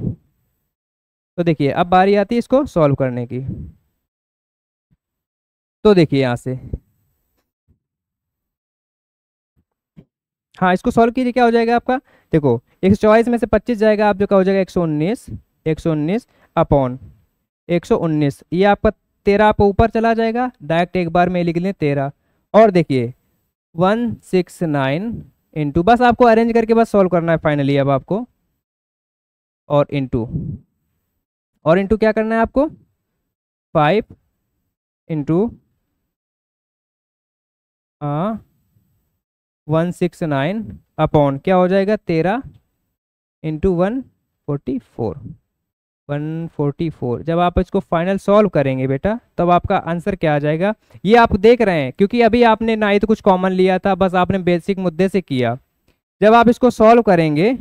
तो देखिए अब बारी आती है इसको सॉल्व करने की तो देखिए यहाँ से हाँ इसको सॉल्व कीजिए क्या हो जाएगा आपका देखो एक चौबीस में से पच्चीस जाएगा आप जो क्या हो जाएगा एक सौ उन्नीस एक सौ उन्नीस अपॉन एक सौ उन्नीस ये आपका तेरह आप ऊपर चला जाएगा डायरेक्ट एक बार में लिख लें तेरह और देखिए वन सिक्स नाइन इंटू बस आपको अरेंज करके बस सॉल्व करना है फाइनली अब आपको और इंटू और इंटू क्या करना है आपको फाइव इंटू हाँ वन सिक्स नाइन अपॉन क्या हो जाएगा तेरह into one forty four one forty four जब आप इसको फाइनल सॉल्व करेंगे बेटा तब आपका आंसर क्या आ जाएगा ये आप देख रहे हैं क्योंकि अभी आपने ना ही तो कुछ कॉमन लिया था बस आपने बेसिक मुद्दे से किया जब आप इसको सॉल्व करेंगे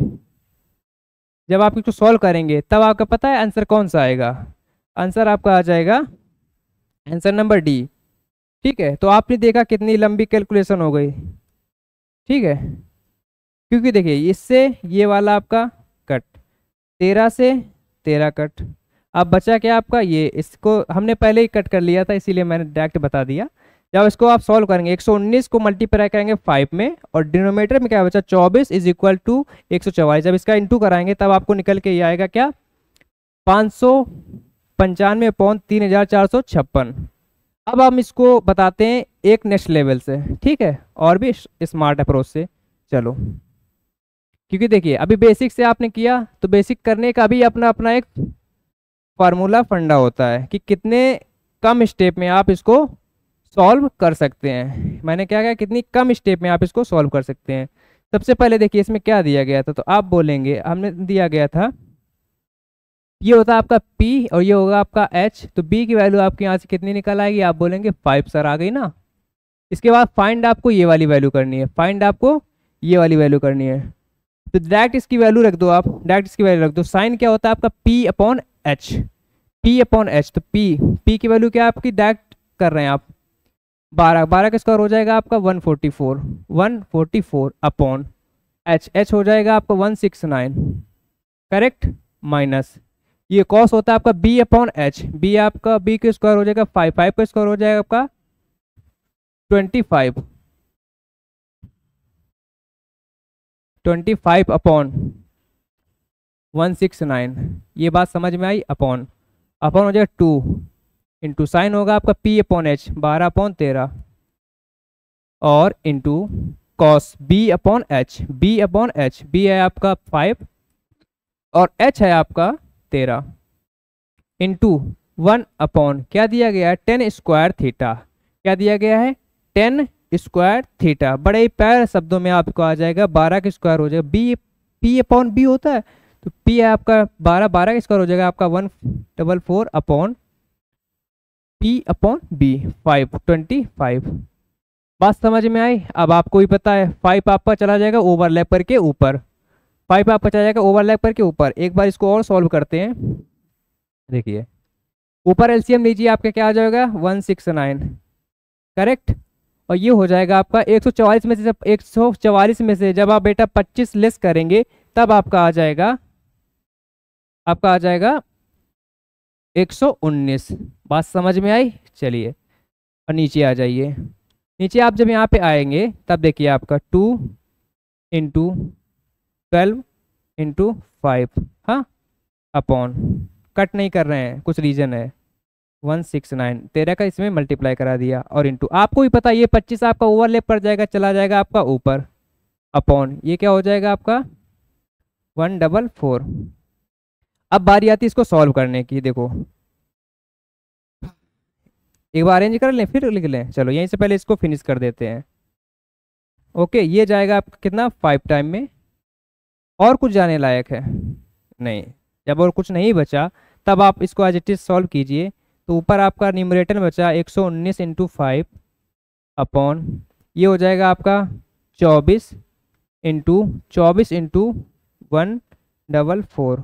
जब आप इसको सॉल्व करेंगे तब आपका पता है आंसर कौन सा आएगा आंसर आपका आ जाएगा आंसर नंबर डी ठीक है तो आपने देखा कितनी लंबी कैलकुलेशन हो गई ठीक है क्योंकि देखिए इससे ये वाला आपका कट तेरह से तेरह कट अब बचा क्या आपका ये इसको हमने पहले ही कट कर लिया था इसीलिए मैंने डायरेक्ट बता दिया जब इसको आप सॉल्व करेंगे 119 को मल्टीप्लाई करेंगे 5 में और डिनोमीटर में क्या बचा 24 इज इक्वल टू एक जब इसका इंटू कराएंगे तब आपको निकल के ये आएगा क्या पाँच सौ पंचानवे पौन तीन हजार चार सौ छप्पन अब हम इसको बताते हैं एक नेक्स्ट लेवल से ठीक है और भी स्मार्ट अप्रोच से चलो क्योंकि देखिए अभी बेसिक से आपने किया तो बेसिक करने का भी अपना अपना एक फार्मूला फंडा होता है कि कितने कम स्टेप में आप इसको सॉल्व कर सकते हैं मैंने क्या कहा कितनी कम स्टेप में आप इसको सॉल्व कर सकते हैं सबसे पहले देखिए इसमें क्या दिया गया था तो आप बोलेंगे हमने दिया गया था ये होता है आपका P और ये होगा आपका H तो B की वैल्यू आपके यहाँ से कितनी निकल आएगी आप बोलेंगे फाइव सर आ गई ना इसके बाद फाइंड आपको ये वाली वैल्यू करनी है फाइंड आपको ये वाली वैल्यू करनी है तो डायरेक्ट इसकी वैल्यू रख दो आप डायरेक्ट इसकी वैल्यू रख दो साइन क्या होता है आपका P upon H P upon H तो पी पी की वैल्यू क्या आपकी डायरेक्ट कर रहे हैं आप बारह बारह का स्क्वायर हो जाएगा आपका one forty four one forty four upon H H हो जाएगा आपका one six nine correct minus ये कॉस होता है आपका बी अपॉन एच बी आपका बी का स्क्वायर हो जाएगा फाइव फाइव का स्क्वायर हो जाएगा आपका twenty five twenty five upon one six nine ये बात समझ में आई अपॉन अपॉन हो जाएगा टू इंटू साइन होगा आपका पी अपॉन एच बारह अपॉन तेरह और into cos B upon H B upon H B है आपका फाइव और एच है आपका तेरह इंटू वन अपॉन क्या दिया गया है टेन स्क्वायर थीटा क्या दिया गया है टेन स्क्वायर थीटा बड़े ही पैर शब्दों में आपको आ जाएगा बारह का स्क्वायर हो जाएगा बी पी अपॉन बी होता है तो पी है आपका बारह बारह का स्क्वायर हो जाएगा आपका one double four upon P upon B five twenty five बात समझ में आई अब आपको ही पता है फाइव आपका चला जाएगा ओवरलैप के ऊपर फाइव आपका चला जाएगा ओवरलैप के ऊपर एक बार इसको और सॉल्व करते हैं देखिए ऊपर एलसीएम लीजिए आपका क्या आ जाएगा वन सिक्स नाइन करेक्ट और ये हो जाएगा आपका एक में से जब एक में से जब आप बेटा पच्चीस लेस करेंगे तब आपका आ जाएगा आपका आ जाएगा 119 बात समझ में आई चलिए और नीचे आ जाइए नीचे आप जब यहाँ पे आएंगे तब देखिए आपका two into twelve into five हाँ अपॉन कट नहीं कर रहे हैं कुछ रीज़न है वन सिक्स नाइन तेरह का इसमें मल्टीप्लाई करा दिया और इंटू आपको भी पता ये पच्चीस आपका ओवरलेप पड़ जाएगा चला जाएगा आपका ऊपर अपॉन ये क्या हो जाएगा आपका वन डबल फोर अब बारी आती इसको सॉल्व करने की देखो एक बार अरेंज कर लें फिर लिख लें चलो यहीं से पहले इसको फिनिश कर देते हैं ओके ये जाएगा आपका कितना फाइव टाइम में और कुछ जाने लायक है नहीं जब और कुछ नहीं बचा तब आप इसको एज इट इज सॉल्व कीजिए तो ऊपर आपका न्यूमरेटर बचा एक सौ उन्नीस इंटू फाइव अपॉन ये हो जाएगा आपका चौबीस इंटू चौबीस इंटू वन डबल फोर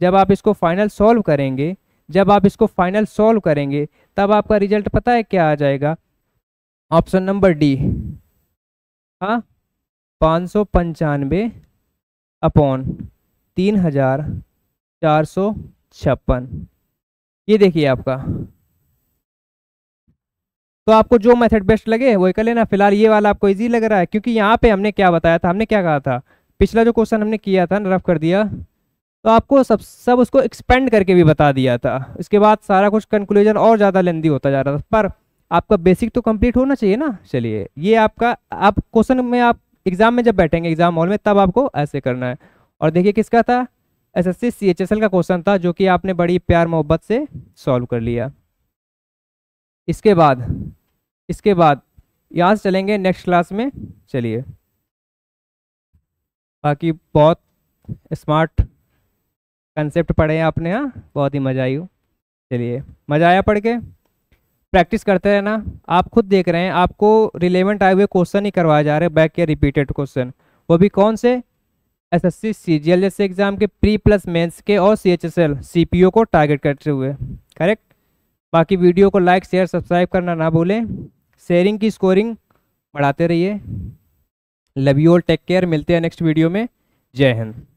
जब आप इसको फाइनल सॉल्व करेंगे जब आप इसको फाइनल सॉल्व करेंगे तब आपका रिजल्ट पता है क्या आ जाएगा ऑप्शन नंबर डी हाँ पाँच सौ पंचानवे अपॉन तीन हज़ार चार सौ छप्पन ये देखिए आपका तो आपको जो मेथड बेस्ट लगे वो कर लेना फिलहाल ये वाला आपको इजी लग रहा है क्योंकि यहाँ पे हमने क्या बताया था हमने क्या कहा था पिछला जो क्वेश्चन हमने किया था रफ कर दिया तो आपको सब सब उसको एक्सपेंड करके भी बता दिया था इसके बाद सारा कुछ कंक्लूजन और ज़्यादा लेंदी होता जा रहा था पर आपका बेसिक तो कंप्लीट होना चाहिए ना चलिए ये आपका आप क्वेश्चन में आप एग्ज़ाम में जब बैठेंगे एग्ज़ाम हॉल में तब आपको ऐसे करना है और देखिए किसका था एसएससी सीएचएसएल का क्वेश्चन था जो कि आपने बड़ी प्यार मोहब्बत से सॉल्व कर लिया इसके बाद इसके बाद यहाँ से चलेंगे नेक्स्ट क्लास में चलिए बाकी बहुत स्मार्ट कंसेप्ट पढ़े हैं आपने यहाँ बहुत ही मज़ा आई चलिए मज़ा आया पढ़ के प्रैक्टिस करते रहना आप खुद देख रहे हैं आपको रिलेवेंट आए हुए क्वेश्चन ही करवाए जा रहे हैं बैक के रिपीटेड क्वेश्चन वो भी कौन से S S C C G L जैसे एग्जाम के प्री प्लस मेंस के और C H S L C P O को टारगेट करते हुए करेक्ट बाकी वीडियो को लाइक शेयर सब्सक्राइब करना ना भूलें शेयरिंग की स्कोरिंग बढ़ाते रहिए love you all take care मिलते हैं नेक्स्ट वीडियो में जय हिंद